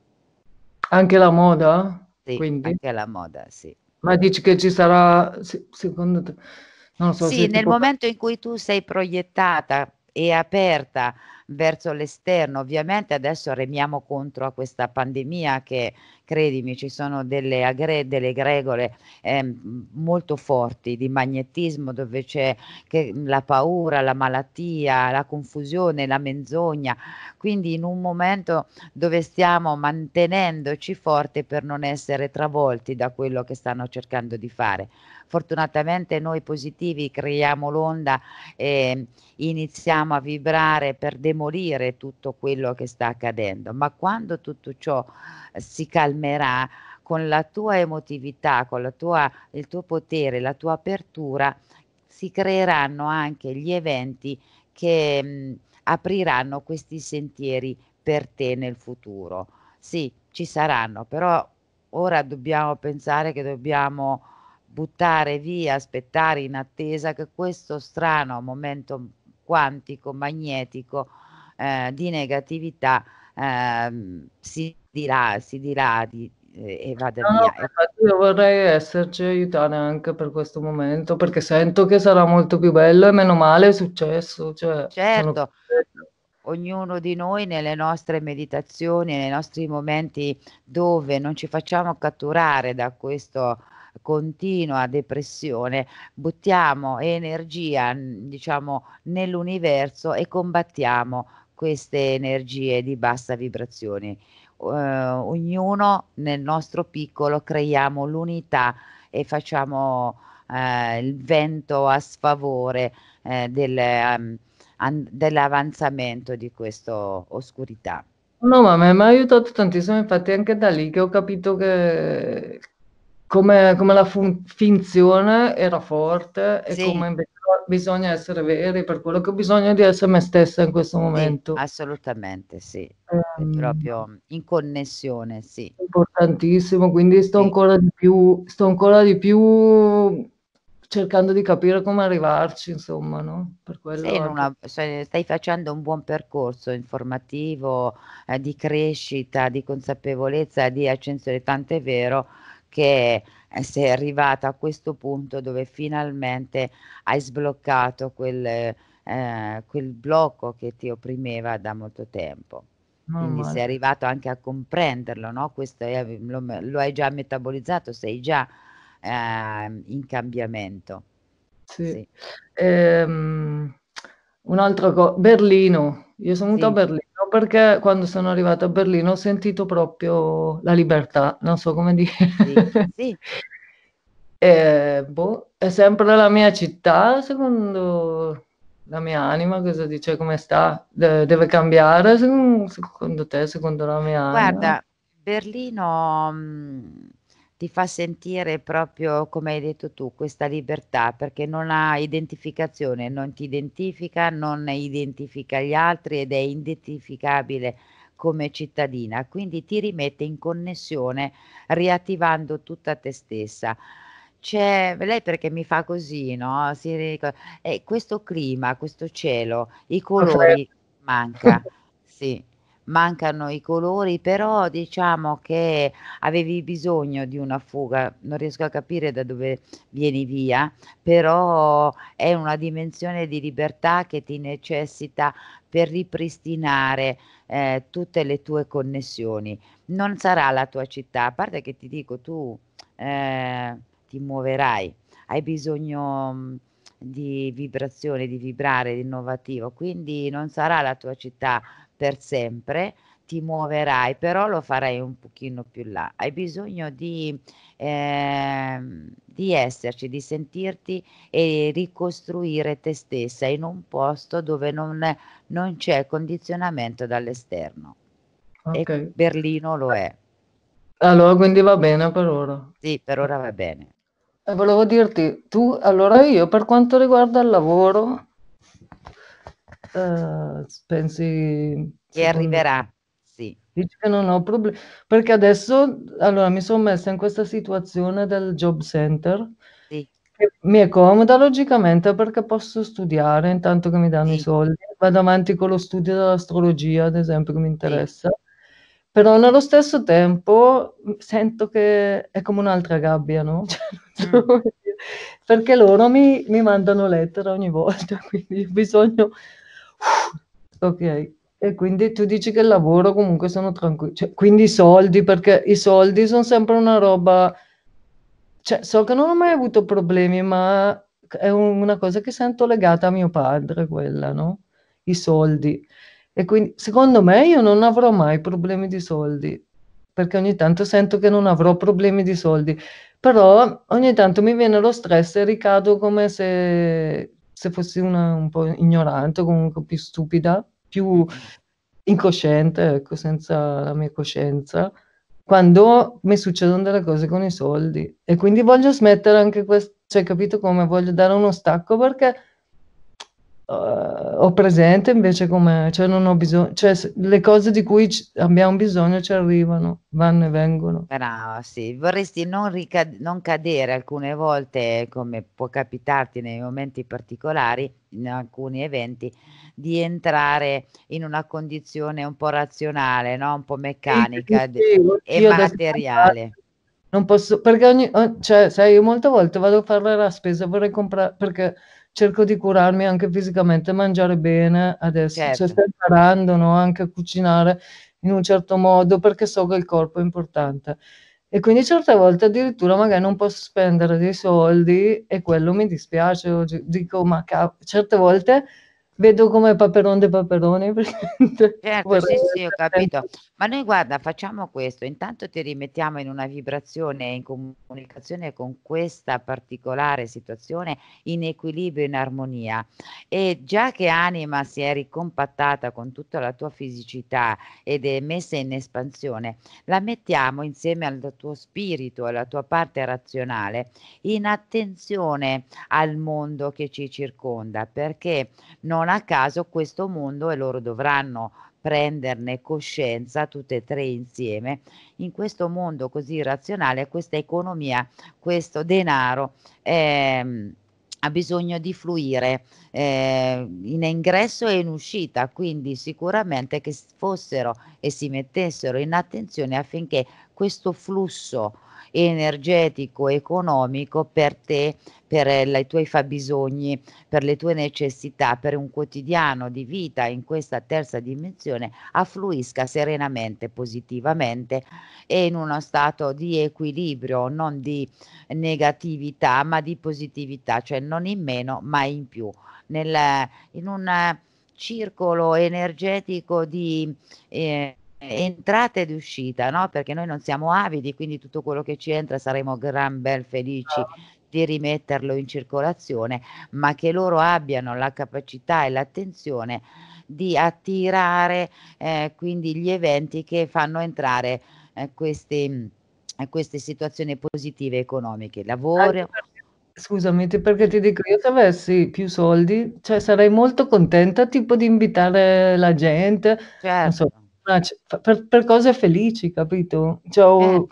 Anche la moda?
Sì, quindi? anche la moda, sì.
Ma dici che ci sarà, secondo te? Non so, sì, nel tipo... momento
in cui tu sei proiettata e aperta verso l'esterno. Ovviamente adesso remiamo contro a questa pandemia che, credimi, ci sono delle, agre- delle regole eh, molto forti di magnetismo dove c'è la paura, la malattia, la confusione, la menzogna. Quindi in un momento dove stiamo mantenendoci forti per non essere travolti da quello che stanno cercando di fare fortunatamente noi positivi creiamo l'onda e iniziamo a vibrare per demolire tutto quello che sta accadendo, ma quando tutto ciò eh, si calmerà con la tua emotività, con tua, il tuo potere, la tua apertura, si creeranno anche gli eventi che mh, mm, apriranno questi sentieri per te nel futuro. Sì, ci saranno, però ora dobbiamo pensare che dobbiamo buttare via, aspettare in attesa che questo strano momento quantico, magnetico eh, di negatività eh, si, dirà, si diradi eh, e vada no, via. Infatti io vorrei esserci aiutare anche per questo
momento perché sento che sarà molto più bello e meno male è successo. Cioè, certo. Sono
ognuno di noi nelle nostre meditazioni, nei nostri momenti dove non ci facciamo catturare da questa continua depressione, buttiamo energia, diciamo, nell'universo e combattiamo queste energie di bassa vibrazione. Uh, ognuno nel nostro piccolo creiamo l'unità e facciamo uh, il vento a sfavore uh, del, um, dell'avanzamento di questa oscurità.
No, ma mi ha aiutato tantissimo, infatti anche da lì che ho capito che come, come la fun- finzione era
forte e sì. come invece bisogna essere veri, per quello che ho bisogno di essere me stessa in questo momento. Sì, assolutamente, sì. Um, proprio in connessione, sì.
Importantissimo, quindi sto, sì. ancora più, sto ancora di più cercando di
capire come arrivarci, insomma, no? Per quello... Sì, una, stai facendo un buon percorso informativo, eh, di crescita, di consapevolezza, di accensione, tant'è vero che eh, sei arrivata a questo punto dove finalmente hai sbloccato quel, eh, quel blocco che ti opprimeva da molto tempo. Quindi sei arrivato anche a comprenderlo, no? Questo è, lo, lo hai già metabolizzato, sei già eh, in cambiamento.
Sì. sì. Ehm, un altro cosa, Berlino, io sono venuta sì. a Berlino perché quando sono arrivata a Berlino ho sentito proprio la libertà, non so come dire. Sì, sì. e, eh, boh, è sempre la mia città, secondo la mia anima, cosa dice, come sta, De- deve cambiare secondo, secondo te, secondo la mia Guarda, anima? Guarda,
Berlino... Mh mm, ti fa sentire proprio come hai detto tu, questa libertà perché non ha identificazione, non ti identifica, non identifica gli altri ed è identificabile come cittadina, quindi ti rimette in connessione riattivando tutta te stessa. C'è, lei perché mi fa così, no? Si, eh, questo clima, questo cielo, i colori okay. manca. sì mancano i colori, però diciamo che avevi bisogno di una fuga, non riesco a capire da dove vieni via, però è una dimensione di libertà che ti necessita per ripristinare eh, tutte le tue connessioni. Non sarà la tua città, a parte che ti dico tu eh, ti muoverai, hai bisogno mm, di vibrazione, di vibrare, di innovativo, quindi non sarà la tua città, per sempre, ti muoverai, però lo farai un pochino più là. Hai bisogno di, eh, di esserci, di sentirti e ricostruire te stessa in un posto dove non, non c'è condizionamento dall'esterno. Okay. Berlino lo è. Allora, quindi va bene per ora. Sì, per ora va bene.
Eh, volevo dirti, tu, allora io per quanto riguarda il lavoro, eh, pensi... Che arriverà, sì. Dici che non ho problemi, perché adesso, allora, mi sono messa in questa situazione del job center, sì. che mi è comoda logicamente perché posso studiare intanto che mi danno sì. i soldi, vado avanti con lo studio dell'astrologia, ad esempio, che mi interessa, sì. però nello stesso tempo sento che è come un'altra gabbia, no? Cioè, mm. perché loro mi, mi mandano lettera ogni volta, quindi ho bisogno ok. E quindi tu dici che il lavoro comunque sono tranquillo. Cioè, quindi i soldi, perché i soldi sono sempre una roba... Cioè, so che non ho mai avuto problemi, ma è un, una cosa che sento legata a mio padre, quella, no? I soldi. E quindi, secondo me, io non avrò mai problemi di soldi, perché ogni tanto sento che non avrò problemi di soldi. Però ogni tanto mi viene lo stress e ricado come se se fossi una un po' ignorante, comunque più stupida, più mm. incosciente, ecco, senza la mia coscienza, quando mi succedono delle cose con i soldi. E quindi voglio smettere anche questo, cioè capito come voglio dare uno stacco perché uh, ho presente invece come cioè non ho bisogno, cioè le cose di cui abbiamo bisogno ci arrivano, vanno e vengono.
Brava, sì, vorresti non, ricad- non cadere alcune volte, come può capitarti nei momenti particolari, in alcuni eventi, di entrare in una condizione un po' razionale, no? un po' meccanica sì, sì, sì, e materiale.
Non posso, perché ogni, cioè, sai, io molte volte vado a fare la spesa, vorrei comprare, perché cerco di curarmi anche fisicamente, mangiare bene adesso, certo. cioè sto imparando no? anche a cucinare in un certo modo perché so che il corpo è importante. E quindi certe volte addirittura magari non posso spendere dei soldi e quello mi dispiace, dico ma cap- certe volte vedo come paperone dei paperoni. Certo, sì, sì, ho capito.
Ma noi guarda, facciamo questo, intanto ti rimettiamo in una vibrazione in comunicazione con questa particolare situazione in equilibrio, in armonia. E già che anima si è ricompattata con tutta la tua fisicità ed è messa in espansione, la mettiamo insieme al tuo spirito, alla tua parte razionale, in attenzione al mondo che ci circonda, perché non a caso questo mondo e loro dovranno prenderne coscienza tutte e tre insieme in questo mondo così razionale, questa economia, questo denaro. Ehm, ha bisogno di fluire eh, in ingresso e in uscita, quindi sicuramente che fossero e si mettessero in attenzione affinché questo flusso energetico, economico per te, per eh, i tuoi fabbisogni, per le tue necessità, per un quotidiano di vita in questa terza dimensione, affluisca serenamente, positivamente e in uno stato di equilibrio, non di negatività, ma di positività, cioè non in meno, ma in più. Nel, in un eh, circolo energetico di... Eh, entrata ed uscita, no? perché noi non siamo avidi, quindi tutto quello che ci entra saremo gran bel felici ah. di rimetterlo in circolazione, ma che loro abbiano la capacità e l'attenzione di attirare eh, quindi gli eventi che fanno entrare eh, questi, mm, eh, queste situazioni positive economiche, lavoro. Scusami, perché
ti dico, io se avessi più soldi, cioè sarei molto contenta tipo di invitare la gente, certo per, per, cose felici, capito? Cioè, eh.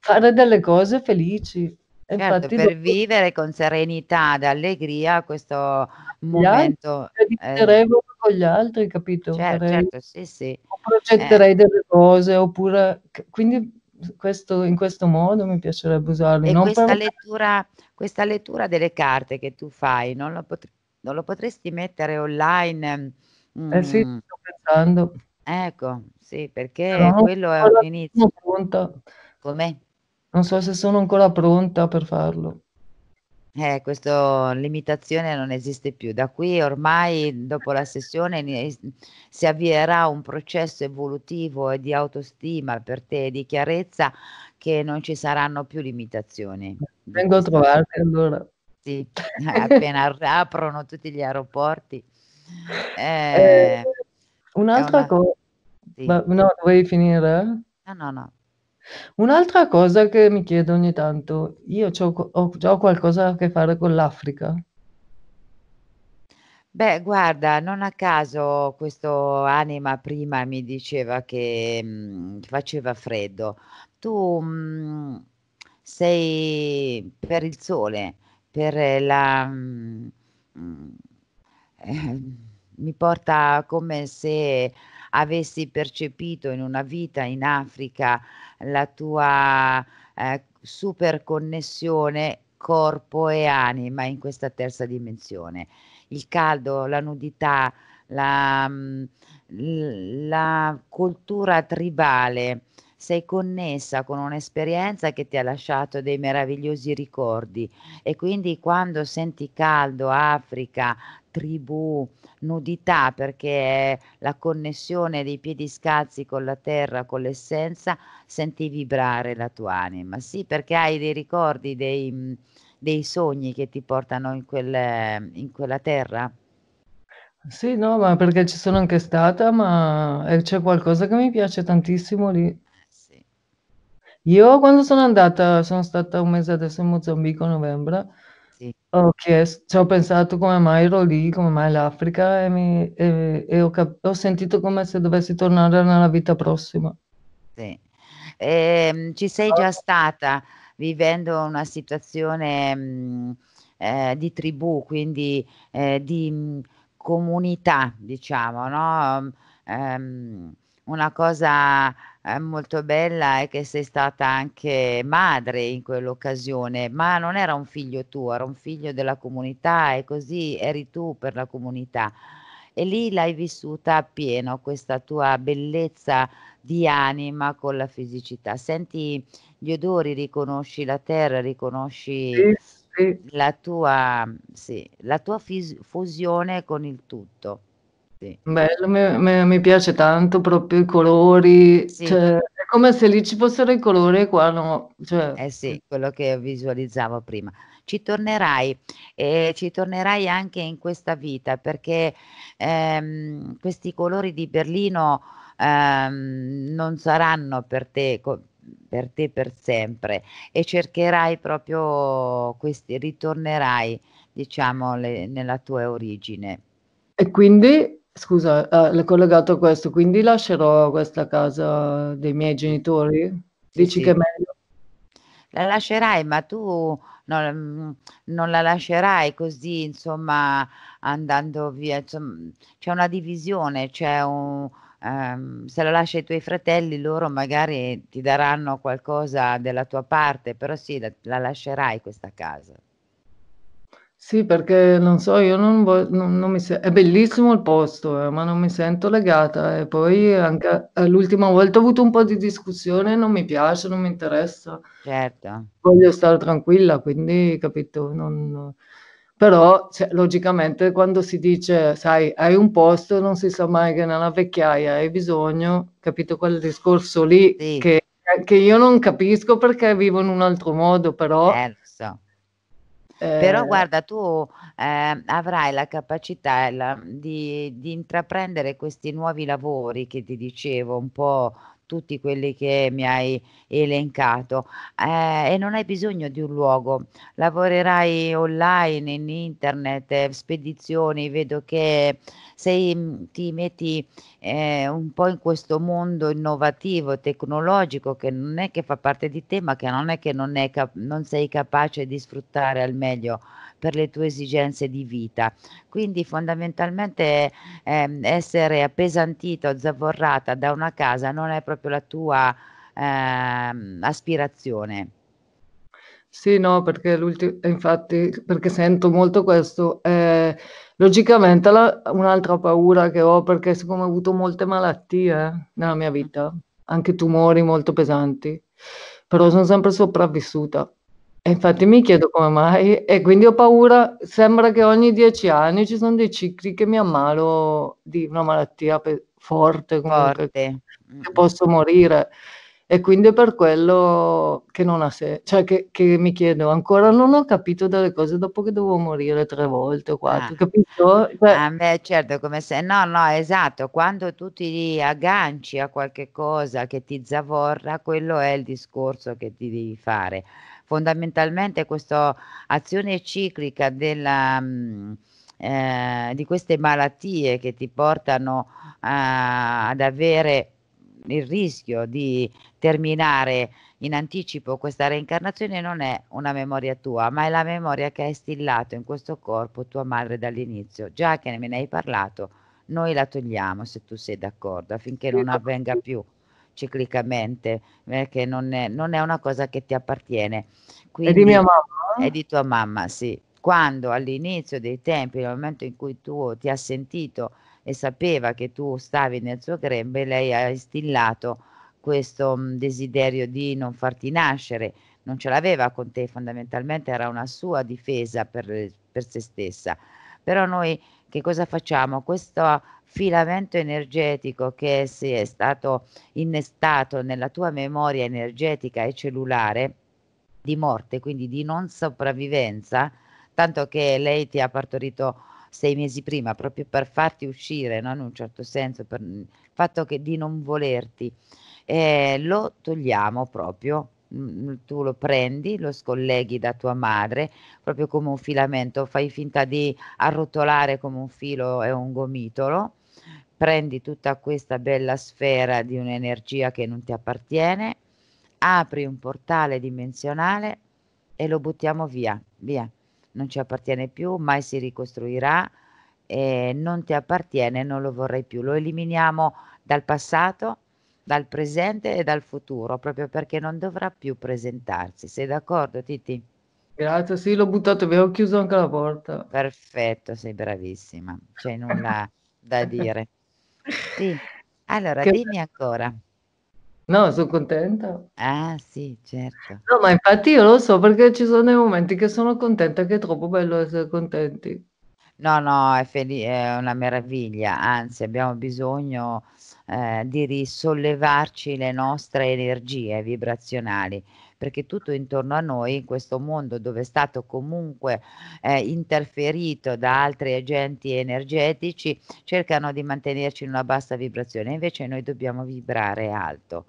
fare delle
cose felici.
Certo, per dopo... vivere
con serenità ed allegria questo momento. Mediterei eh.
con gli altri, capito? Certo, certo
sì, sì. O progetterei eh. delle
cose, oppure... Quindi questo,
in questo modo
mi piacerebbe usarlo. E questa, per...
lettura, questa lettura delle carte che tu fai, non lo, pot- non lo potresti mettere online? Mm. Eh sì, mm. sto pensando. Ecco, sì, perché Però quello è un inizio. Sono Pronta. Come?
Non so se sono ancora pronta per farlo.
Eh, questa limitazione non esiste più. Da qui ormai, dopo la sessione, si avvierà un processo evolutivo e di autostima per te, di chiarezza, che non ci saranno più limitazioni. Vengo a trovarti allora. Sì, appena aprono tutti gli aeroporti. Eh, eh
Un'altra una... cosa, sì. Ma, no, dovevi finire? No, no, no. Un'altra cosa che mi chiedo ogni tanto, io ho, ho già qualcosa a che fare con l'Africa?
Beh, guarda, non a caso questo anima prima mi diceva che mh, mm, faceva freddo. Tu mh, mm, sei per il sole, per la... Mh, mm, eh, mi porta come se avessi percepito in una vita in Africa la tua eh, super connessione corpo e anima in questa terza dimensione. Il caldo, la nudità, la, mm, la cultura tribale, sei connessa con un'esperienza che ti ha lasciato dei meravigliosi ricordi e quindi quando senti caldo, Africa, tribù, nudità, perché è la connessione dei piedi scalzi con la terra, con l'essenza, senti vibrare la tua anima. Sì, perché hai dei ricordi, dei, mm, dei sogni che ti portano in, quel, in quella terra.
Sì, no, ma perché ci sono anche stata, ma eh, c'è qualcosa che mi piace tantissimo lì. Sì. Io quando sono andata, sono stata un mese adesso in Mozambico novembre, sì. Ho chiesto, ci ho pensato come mai ero lì, come mai l'Africa e, mi, e, e ho, cap- ho sentito come se dovessi tornare nella vita prossima.
Sì. Ehm, ci sei già stata vivendo una situazione mh, mm, eh, di tribù, quindi eh, di mh, mm, comunità, diciamo, no? Um, una cosa molto bella è che sei stata anche madre in quell'occasione, ma non era un figlio tuo, era un figlio della comunità e così eri tu per la comunità. E lì l'hai vissuta appieno questa tua bellezza di anima con la fisicità. Senti gli odori, riconosci la terra, riconosci sì, sì. La, tua, sì, la tua, fusione con il tutto. Sì. Bello, mi, mi,
mi piace tanto proprio i colori, Sì. cioè è
come se lì ci fossero i colori qua no, cioè Eh sì, quello che visualizzavo prima. Ci tornerai, e eh, ci tornerai anche in questa vita perché, ehm, questi colori di Berlino, ehm, non saranno per te co per te per sempre e cercherai proprio questi ritornerai diciamo le nella tua origine.
E quindi? Scusa, ah, l'ho collegato a questo, quindi lascerò questa casa dei miei genitori? Sì, Dici sì. che è meglio?
La lascerai, ma tu non, mm, non, la lascerai così, insomma, andando via. Insomma, c'è una divisione, c'è un, um, se la lasci ai tuoi fratelli, loro magari ti daranno qualcosa della tua parte, però sì, la, la lascerai questa casa. Sì,
perché non so, io non, vo- non, non mi sento... è bellissimo il posto, eh, ma non mi sento legata. E poi anche l'ultima volta ho avuto un po' di discussione, non mi piace, non mi interessa. Certo. Voglio stare tranquilla, quindi capito. Non... Però cioè, logicamente quando si dice, sai, hai un posto, non si sa mai che nella vecchiaia hai bisogno, capito quel discorso lì sì. che, che, io non capisco perché vivo in un altro modo, però... Certo però eh, guarda,
tu eh, avrai la capacità la, di, di, intraprendere questi nuovi lavori che ti dicevo, un po' tutti quelli che mi hai elencato eh, e non hai bisogno di un luogo, lavorerai online, in internet, eh, spedizioni, vedo che sei, mm, ti metti eh, un po' in questo mondo innovativo, tecnologico, che non è che fa parte di te, ma che non è che non, è cap- non sei capace di sfruttare al meglio per le tue esigenze di vita. Quindi fondamentalmente ehm, essere appesantita o zavorrata da una casa non è proprio la tua ehm, aspirazione.
Sì, no, perché infatti, perché sento molto questo. Eh, logicamente la, un'altra paura che ho, perché siccome ho avuto molte malattie nella mia vita, anche tumori molto pesanti, però sono sempre sopravvissuta infatti mi chiedo come mai e quindi ho paura, sembra che ogni dieci anni ci sono dei cicli che mi ammalo di una malattia pe- forte, forte. che posso morire. E quindi è per quello che non ha senso, cioè che, che, mi chiedo, ancora non ho capito delle cose dopo che devo morire
tre volte o quattro, ah. capito? Cioè, ah, beh, certo, come se... No, no, esatto, quando tu ti agganci a qualche cosa che ti zavorra, quello è il discorso che ti devi fare fondamentalmente questa azione ciclica della, mm, eh, di queste malattie che ti portano a, ad avere il rischio di terminare in anticipo questa reincarnazione non è una memoria tua, ma è la memoria che hai stillato in questo corpo tua madre dall'inizio. Già che me ne hai parlato, noi la togliamo se tu sei d'accordo, affinché non esatto. avvenga più ciclicamente, perché eh, non è, non è una cosa che ti appartiene. Quindi, è di mia mamma? È di tua mamma, sì. Quando all'inizio dei tempi, nel momento in cui tu ti ha sentito e sapeva che tu stavi nel suo grembe, lei ha instillato questo mm, desiderio di non farti nascere, non ce l'aveva con te fondamentalmente, era una sua difesa per, per se stessa. Però noi che cosa facciamo? Questo filamento energetico che si è stato innestato nella tua memoria energetica e cellulare di morte, quindi di non sopravvivenza, tanto che lei ti ha partorito sei mesi prima proprio per farti uscire, no? in un certo senso, per il fatto che di non volerti, eh, lo togliamo proprio mm, tu lo prendi, lo scolleghi da tua madre, proprio come un filamento, fai finta di arrotolare come un filo e un gomitolo prendi tutta questa bella sfera di un'energia che non ti appartiene, apri un portale dimensionale e lo buttiamo via, via, non ci appartiene più, mai si ricostruirà, e non ti appartiene, non lo vorrei più, lo eliminiamo dal passato, dal presente e dal futuro, proprio perché non dovrà più presentarsi. Sei d'accordo, Titi?
Grazie, sì, l'ho buttato
via, ho chiuso anche la porta. Perfetto, sei bravissima, c'è nulla da dire. Sì. Allora, che... dimmi ancora. No, sono contenta. Ah, sì, certo. No, ma infatti io lo so perché ci sono dei momenti che sono contenta, che è troppo bello essere contenti. No, no, è, fel- è una meraviglia, anzi abbiamo bisogno eh, di risollevarci le nostre energie vibrazionali perché tutto intorno a noi, in questo mondo dove è stato comunque eh, interferito da altri agenti energetici, cercano di mantenerci in una bassa vibrazione, invece noi dobbiamo vibrare alto.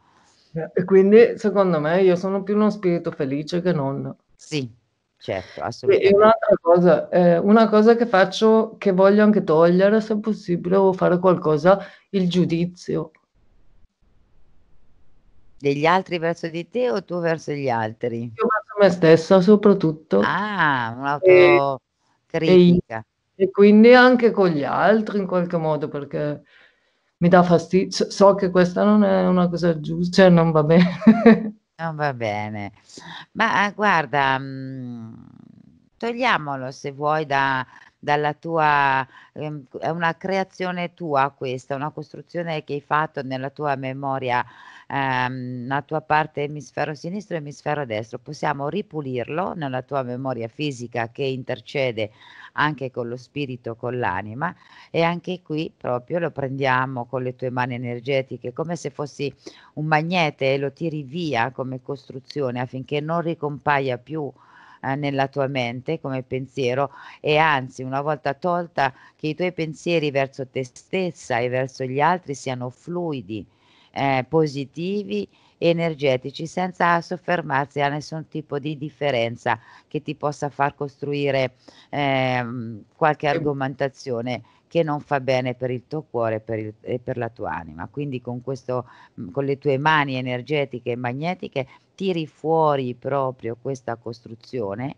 Eh, e quindi secondo me io sono più uno spirito felice che non. Sì,
certo, assolutamente. E un'altra
cosa, eh, una cosa che faccio, che voglio anche togliere se possibile o fare qualcosa, il giudizio
degli altri verso di te o tu verso gli altri? Io verso
me stessa soprattutto.
Ah, un'autocritica.
E, e, quindi anche con gli altri in qualche modo perché mi dà fastidio, so che questa non è una cosa giusta, cioè non va bene.
non va bene. Ma ah, guarda, mm, togliamolo se vuoi da, dalla tua, ehm, è una creazione tua questa, una costruzione che hai fatto nella tua memoria ehm, la tua parte emisfero sinistro e emisfero destro, possiamo ripulirlo nella tua memoria fisica che intercede anche con lo spirito, con l'anima e anche qui proprio lo prendiamo con le tue mani energetiche come se fossi un magnete e lo tiri via come costruzione affinché non ricompaia più eh, nella tua mente come pensiero e anzi una volta tolta che i tuoi pensieri verso te stessa e verso gli altri siano fluidi eh, positivi energetici senza soffermarsi a nessun tipo di differenza che ti possa far costruire eh, qualche argomentazione che non fa bene per il tuo cuore per il, e per la tua anima. Quindi con, questo, mm, con le tue mani energetiche e magnetiche tiri fuori proprio questa costruzione,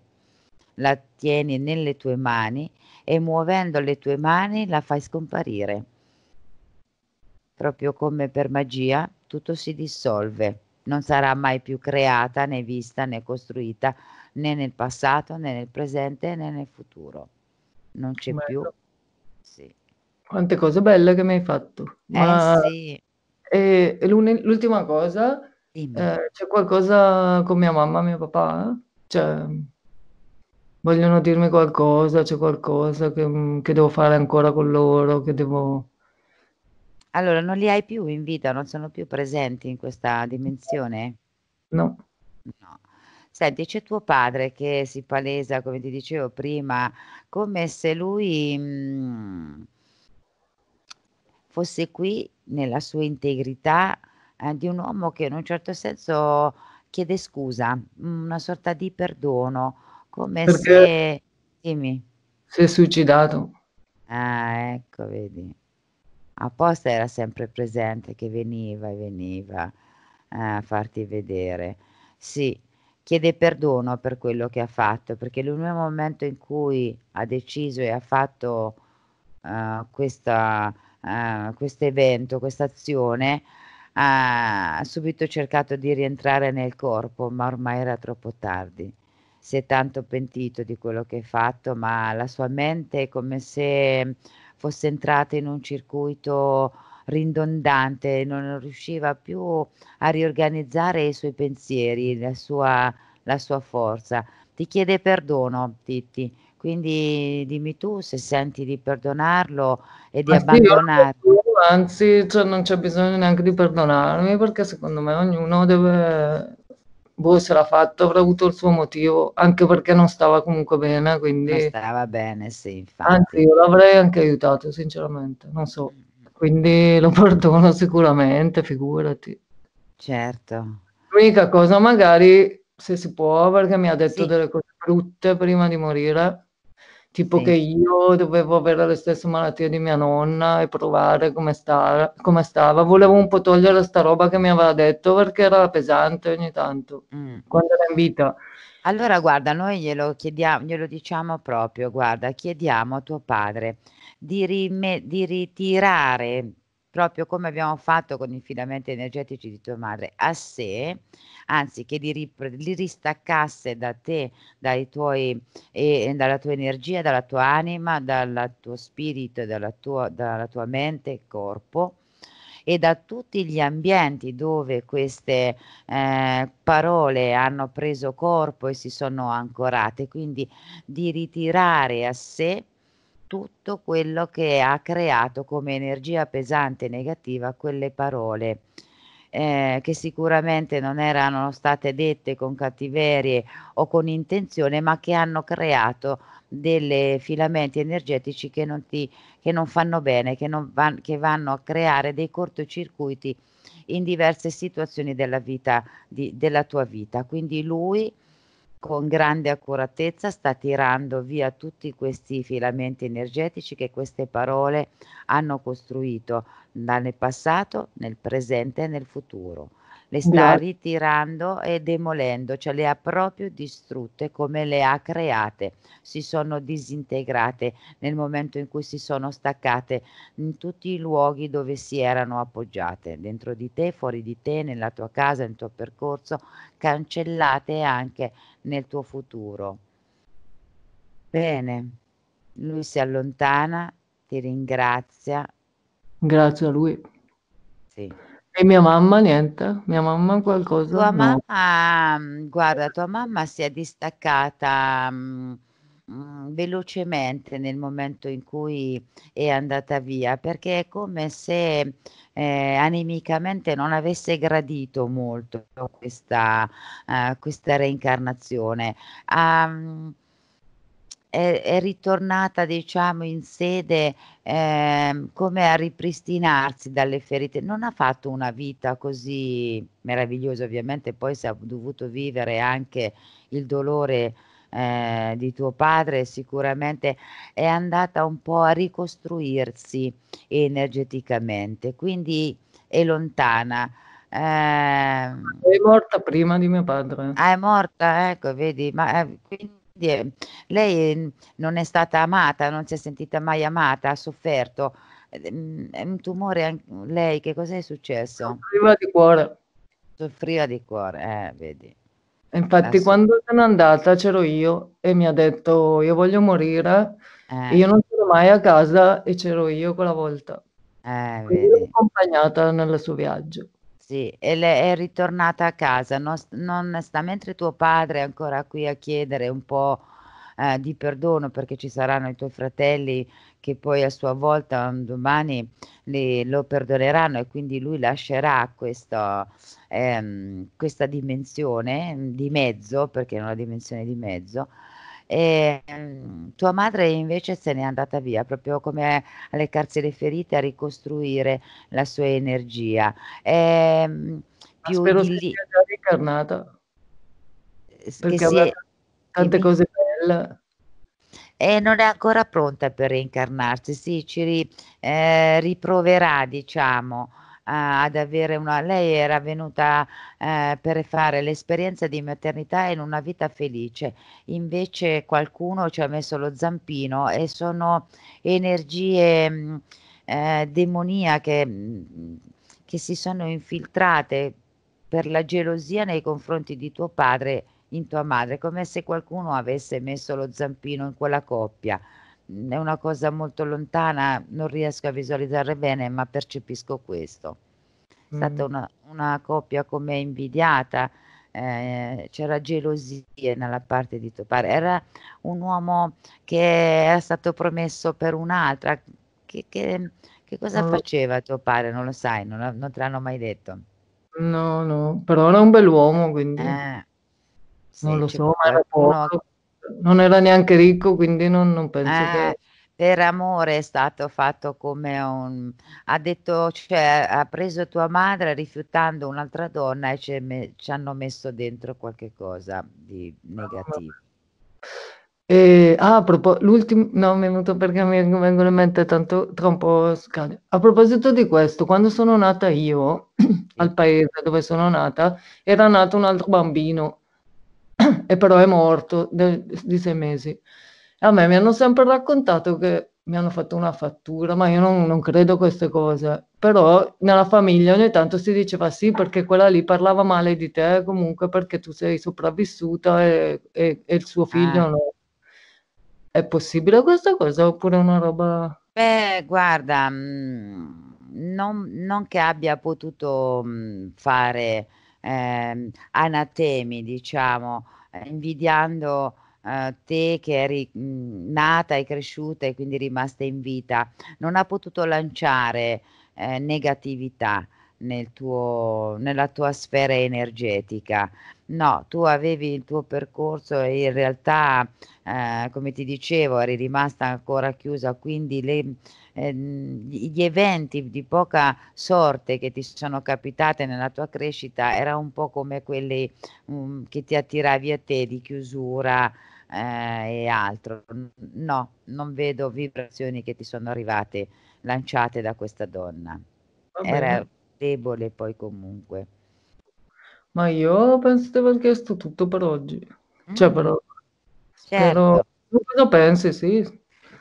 la tieni nelle tue mani e muovendo le tue mani la fai scomparire proprio come per magia, tutto si dissolve, non sarà mai più creata né vista né costruita né nel passato né nel presente né nel futuro. Non c'è Bello. più. Sì. Quante cose
belle che mi hai fatto. Eh, Ma... Eh, sì. E l'ultima cosa, eh, c'è qualcosa con mia mamma, mio papà? Cioè, vogliono dirmi qualcosa, c'è qualcosa che, che devo fare ancora con loro, che devo...
Allora, non li hai più in vita, non sono più presenti in questa dimensione? No. No. Senti, c'è tuo padre che si palesa, come ti dicevo prima, come se lui mh, mm, fosse qui nella sua integrità eh, di un uomo che in un certo senso chiede scusa, mm, una sorta di perdono, come Perché se... Dimmi. Si è suicidato. Ah, ecco, vedi apposta era sempre presente che veniva e veniva eh, a farti vedere. Sì, chiede perdono per quello che ha fatto, perché nel momento in cui ha deciso e ha fatto uh, questo uh, evento, questa azione, ha subito cercato di rientrare nel corpo, ma ormai era troppo tardi. Si è tanto pentito di quello che ha fatto, ma la sua mente è come se fosse entrata in un circuito ridondante, non riusciva più a riorganizzare i suoi pensieri, la sua, la sua forza. Ti chiede perdono, Titti. Quindi dimmi tu se senti di perdonarlo e di ah, abbandonarlo. anzi, cioè, non c'è bisogno neanche di perdonarmi perché secondo me ognuno deve boh, se
l'ha fatto, avrà avuto il suo motivo, anche perché non stava comunque bene, quindi... Non stava bene, sì, infatti. Anzi, io l'avrei anche aiutato, sinceramente, non so. Mm. Quindi lo perdono sicuramente, figurati. Certo. L'unica cosa, magari, se si può, perché mi ha detto sì. delle cose brutte prima di morire, tipo sì. che io dovevo avere le stesse malattie di mia nonna e provare come, star, come
stava. Volevo un po' togliere sta roba che mi aveva detto perché era pesante ogni tanto, mm. quando era in vita. Allora guarda, noi glielo chiediamo, glielo diciamo proprio, guarda, chiediamo a tuo padre di, rime, di ritirare proprio come abbiamo fatto con i filamenti energetici di tua madre, a sé, anzi che li, li ristaccasse da te, tuoi, eh, dalla tua energia, dalla tua anima, dal tuo spirito, dalla tua, dalla tua mente e corpo e da tutti gli ambienti dove queste eh, parole hanno preso corpo e si sono ancorate, quindi di ritirare a sé tutto quello che ha creato come energia pesante e negativa quelle parole. Eh, che sicuramente non erano state dette con cattiverie o con intenzione, ma che hanno creato dei filamenti energetici che non, ti, che non fanno bene, che, non van, che vanno a creare dei cortocircuiti in diverse situazioni della, vita, di, della tua vita. Quindi lui con grande accuratezza sta tirando via tutti questi filamenti energetici che queste parole hanno costruito nel passato, nel presente e nel futuro. Le sta ritirando e demolendo, cioè le ha proprio distrutte come le ha create, si sono disintegrate nel momento in cui si sono staccate in tutti i luoghi dove si erano appoggiate, dentro di te, fuori di te, nella tua casa, nel tuo percorso, cancellate anche nel tuo futuro. Bene, lui si allontana, ti ringrazia.
Grazie a lui.
Sì. E mia mamma
niente, mia mamma qualcosa.
Tua no. mamma, guarda, tua mamma si è distaccata. Mh, mm, Mm, velocemente nel momento in cui è andata via, perché è come se eh, animicamente non avesse gradito molto questa, uh, questa reincarnazione. Um, è, è, ritornata diciamo in sede eh, come a ripristinarsi dalle ferite non ha fatto una vita così meravigliosa ovviamente poi si è dovuto vivere anche il dolore eh, di tuo padre sicuramente è andata un po' a ricostruirsi energeticamente, quindi è lontana. Eh, è morta prima di mio padre. Ah, è morta, ecco, vedi, ma eh, quindi eh, lei mm, non è stata amata, non si è sentita mai amata, ha sofferto. Mm, è un tumore anche lei, che cos'è successo? Soffriva di cuore. Soffriva di cuore, eh, vedi.
Infatti, eh quando sono andata c'ero io e mi ha detto: Io voglio morire.
Eh. Io non sono mai a casa e c'ero io quella volta. Eh, l'ho accompagnata nel suo viaggio. Sì, e le è ritornata a casa. Non, non sta, mentre tuo padre è ancora qui a chiedere un po' eh, di perdono perché ci saranno i tuoi fratelli che poi a sua volta mm, domani le, lo perdoneranno e quindi lui lascerà questo, ehm, questa dimensione mm, di mezzo, perché è una dimensione di mezzo, e mm, tua madre invece se n'è andata via, proprio come alle leccarsi le ferite, a ricostruire la sua energia. È ehm, più spero di lì... sia già ricarnata, perché si tante cose belle e non è ancora pronta per reincarnarsi, sì, ci ri, eh, riproverà, diciamo, a, ad avere una... Lei era venuta eh, per fare l'esperienza di maternità in una vita felice, invece qualcuno ci ha messo lo zampino e sono energie mm, eh, demoniache mm, che si sono infiltrate per la gelosia nei confronti di tuo padre in tua madre, come se qualcuno avesse messo lo zampino in quella coppia. È una cosa molto lontana, non riesco a visualizzare bene, ma percepisco questo. È mm. stata mm. una, una, coppia come invidiata, eh, c'era gelosia nella parte di tuo padre. Era un uomo che era stato promesso per un'altra. Che, che, che cosa mm. faceva tuo padre? Non lo sai, non, non te l'hanno mai detto.
No, no, però era un bell'uomo, quindi... Eh, non lo so, ma era poco. Non era neanche ricco, quindi non, non penso eh, che...
Per amore è stato fatto come un... Ha detto, cioè, ha preso tua madre rifiutando un'altra donna e me, ci, hanno messo dentro qualche cosa di negativo.
Eh, ah, a proposito, l'ultimo, no, mi è venuto perché mi vengono in mente tanto, tra un po' scade. A proposito di questo, quando sono nata io, al paese dove sono nata, era nato un altro bambino e però è morto di sei mesi. A me mi hanno sempre raccontato che mi hanno fatto una fattura, ma io non, non credo a queste cose. Però nella famiglia ogni tanto si diceva sì perché quella lì parlava male di te, comunque perché tu sei sopravvissuta e, e, e il suo figlio ah. no. È possibile questa cosa oppure una roba...
Beh, guarda, mm, non, non che abbia potuto mm, fare eh, anatemi, diciamo, invidiando eh, te che eri mhmm, nata e cresciuta e quindi rimasta in vita, non ha potuto lanciare eh, negatività nel tuo, nella tua sfera energetica. No, tu avevi il tuo percorso e in realtà, eh, come ti dicevo, eri rimasta ancora chiusa, quindi le, eh, gli eventi di poca sorte che ti sono capitati nella tua crescita erano un po' come quelli um, che ti attiravi a te di chiusura eh, e altro. No, non vedo vibrazioni che ti sono arrivate lanciate da questa donna. Era debole poi comunque.
Ma io penso di aver chiesto tutto per oggi. Cioè, mm. però, certo. però cosa pensi? Sì.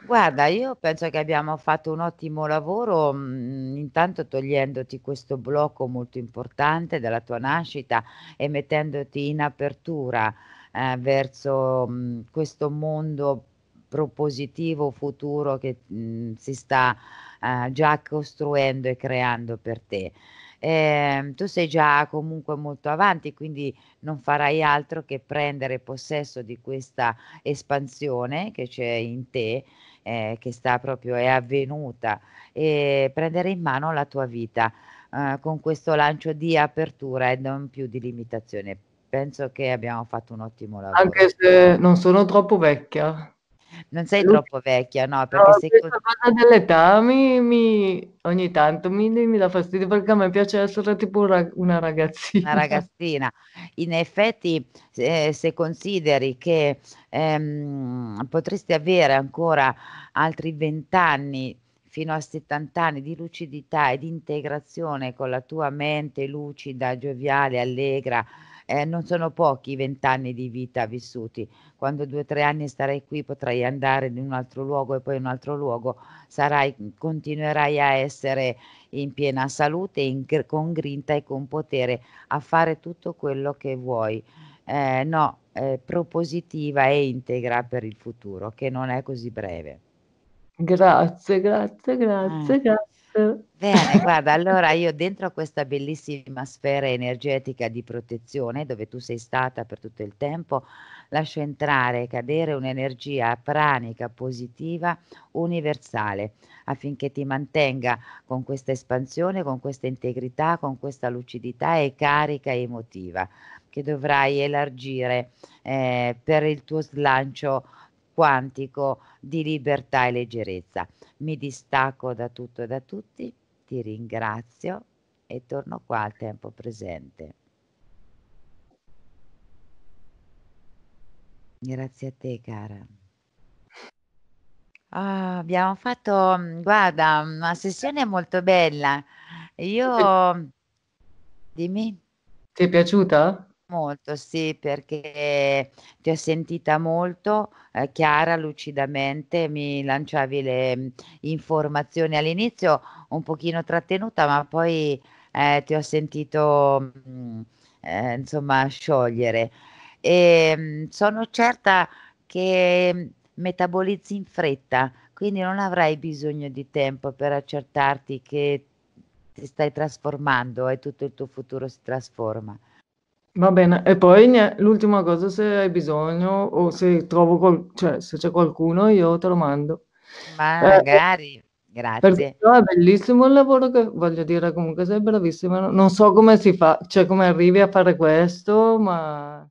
Guarda, io penso che abbiamo fatto un ottimo lavoro, mh, mm, intanto togliendoti questo blocco molto importante della tua nascita e mettendoti in apertura eh, verso mh, mm, questo mondo propositivo futuro che mh, si sta uh, già costruendo e creando per te. Eh, tu sei già comunque molto avanti, quindi non farai altro che prendere possesso di questa espansione che c'è in te, eh, che sta proprio, è avvenuta, e prendere in mano la tua vita eh, con questo lancio di apertura e non più di limitazione. Penso che abbiamo fatto un ottimo lavoro. Anche se non sono troppo vecchia. Non sei troppo vecchia,
no? Perché no, sei questa cosa dell'età mi, mi, ogni tanto mi, mi, dà fastidio perché a
me piace essere tipo una ragazzina. Una ragazzina. In effetti, se, se consideri che ehm, potresti avere ancora altri vent'anni fino a 70 anni di lucidità e di integrazione con la tua mente lucida, gioviale, allegra, eh, non sono pochi i vent'anni di vita vissuti. Quando due o tre anni starai qui potrai andare in un altro luogo e poi in un altro luogo, sarai, mhmm, continuerai a essere in piena salute, in, con grinta e con potere a fare tutto quello che vuoi. Eh, no, eh, propositiva e integra per il futuro, che non è così breve. Grazie, grazie, grazie, eh. grazie. Bene, guarda, allora io dentro questa bellissima sfera energetica di protezione dove tu sei stata per tutto il tempo, lascio entrare e cadere un'energia pranica, positiva, universale, affinché ti mantenga con questa espansione, con questa integrità, con questa lucidità e carica emotiva che dovrai elargire eh, per il tuo slancio quantico di libertà e leggerezza. Mi distacco da tutto e da tutti ti ringrazio e torno qua al tempo presente. Grazie a te, cara. Oh, abbiamo fatto, mm, guarda, una sessione molto bella. Io... Dimmi. Ti è piaciuta? Molto, sì, perché ti ho sentita molto eh, chiara, lucidamente, mi lanciavi le mm, informazioni all'inizio un pochino trattenuta, ma poi eh, ti ho sentito mh, mm, eh, insomma sciogliere. E, ehm, mh, sono certa che mm, metabolizzi in fretta, quindi non avrai bisogno di tempo per accertarti che ti stai trasformando e tutto il tuo futuro si trasforma.
Va bene, e poi l'ultima cosa, se hai bisogno o se trovo qual- cioè se c'è qualcuno io te lo mando.
Eh, Magari, grazie.
è bellissimo il lavoro che voglio dire comunque sei bravissima, non so come si fa, cioè come arrivi a fare questo, ma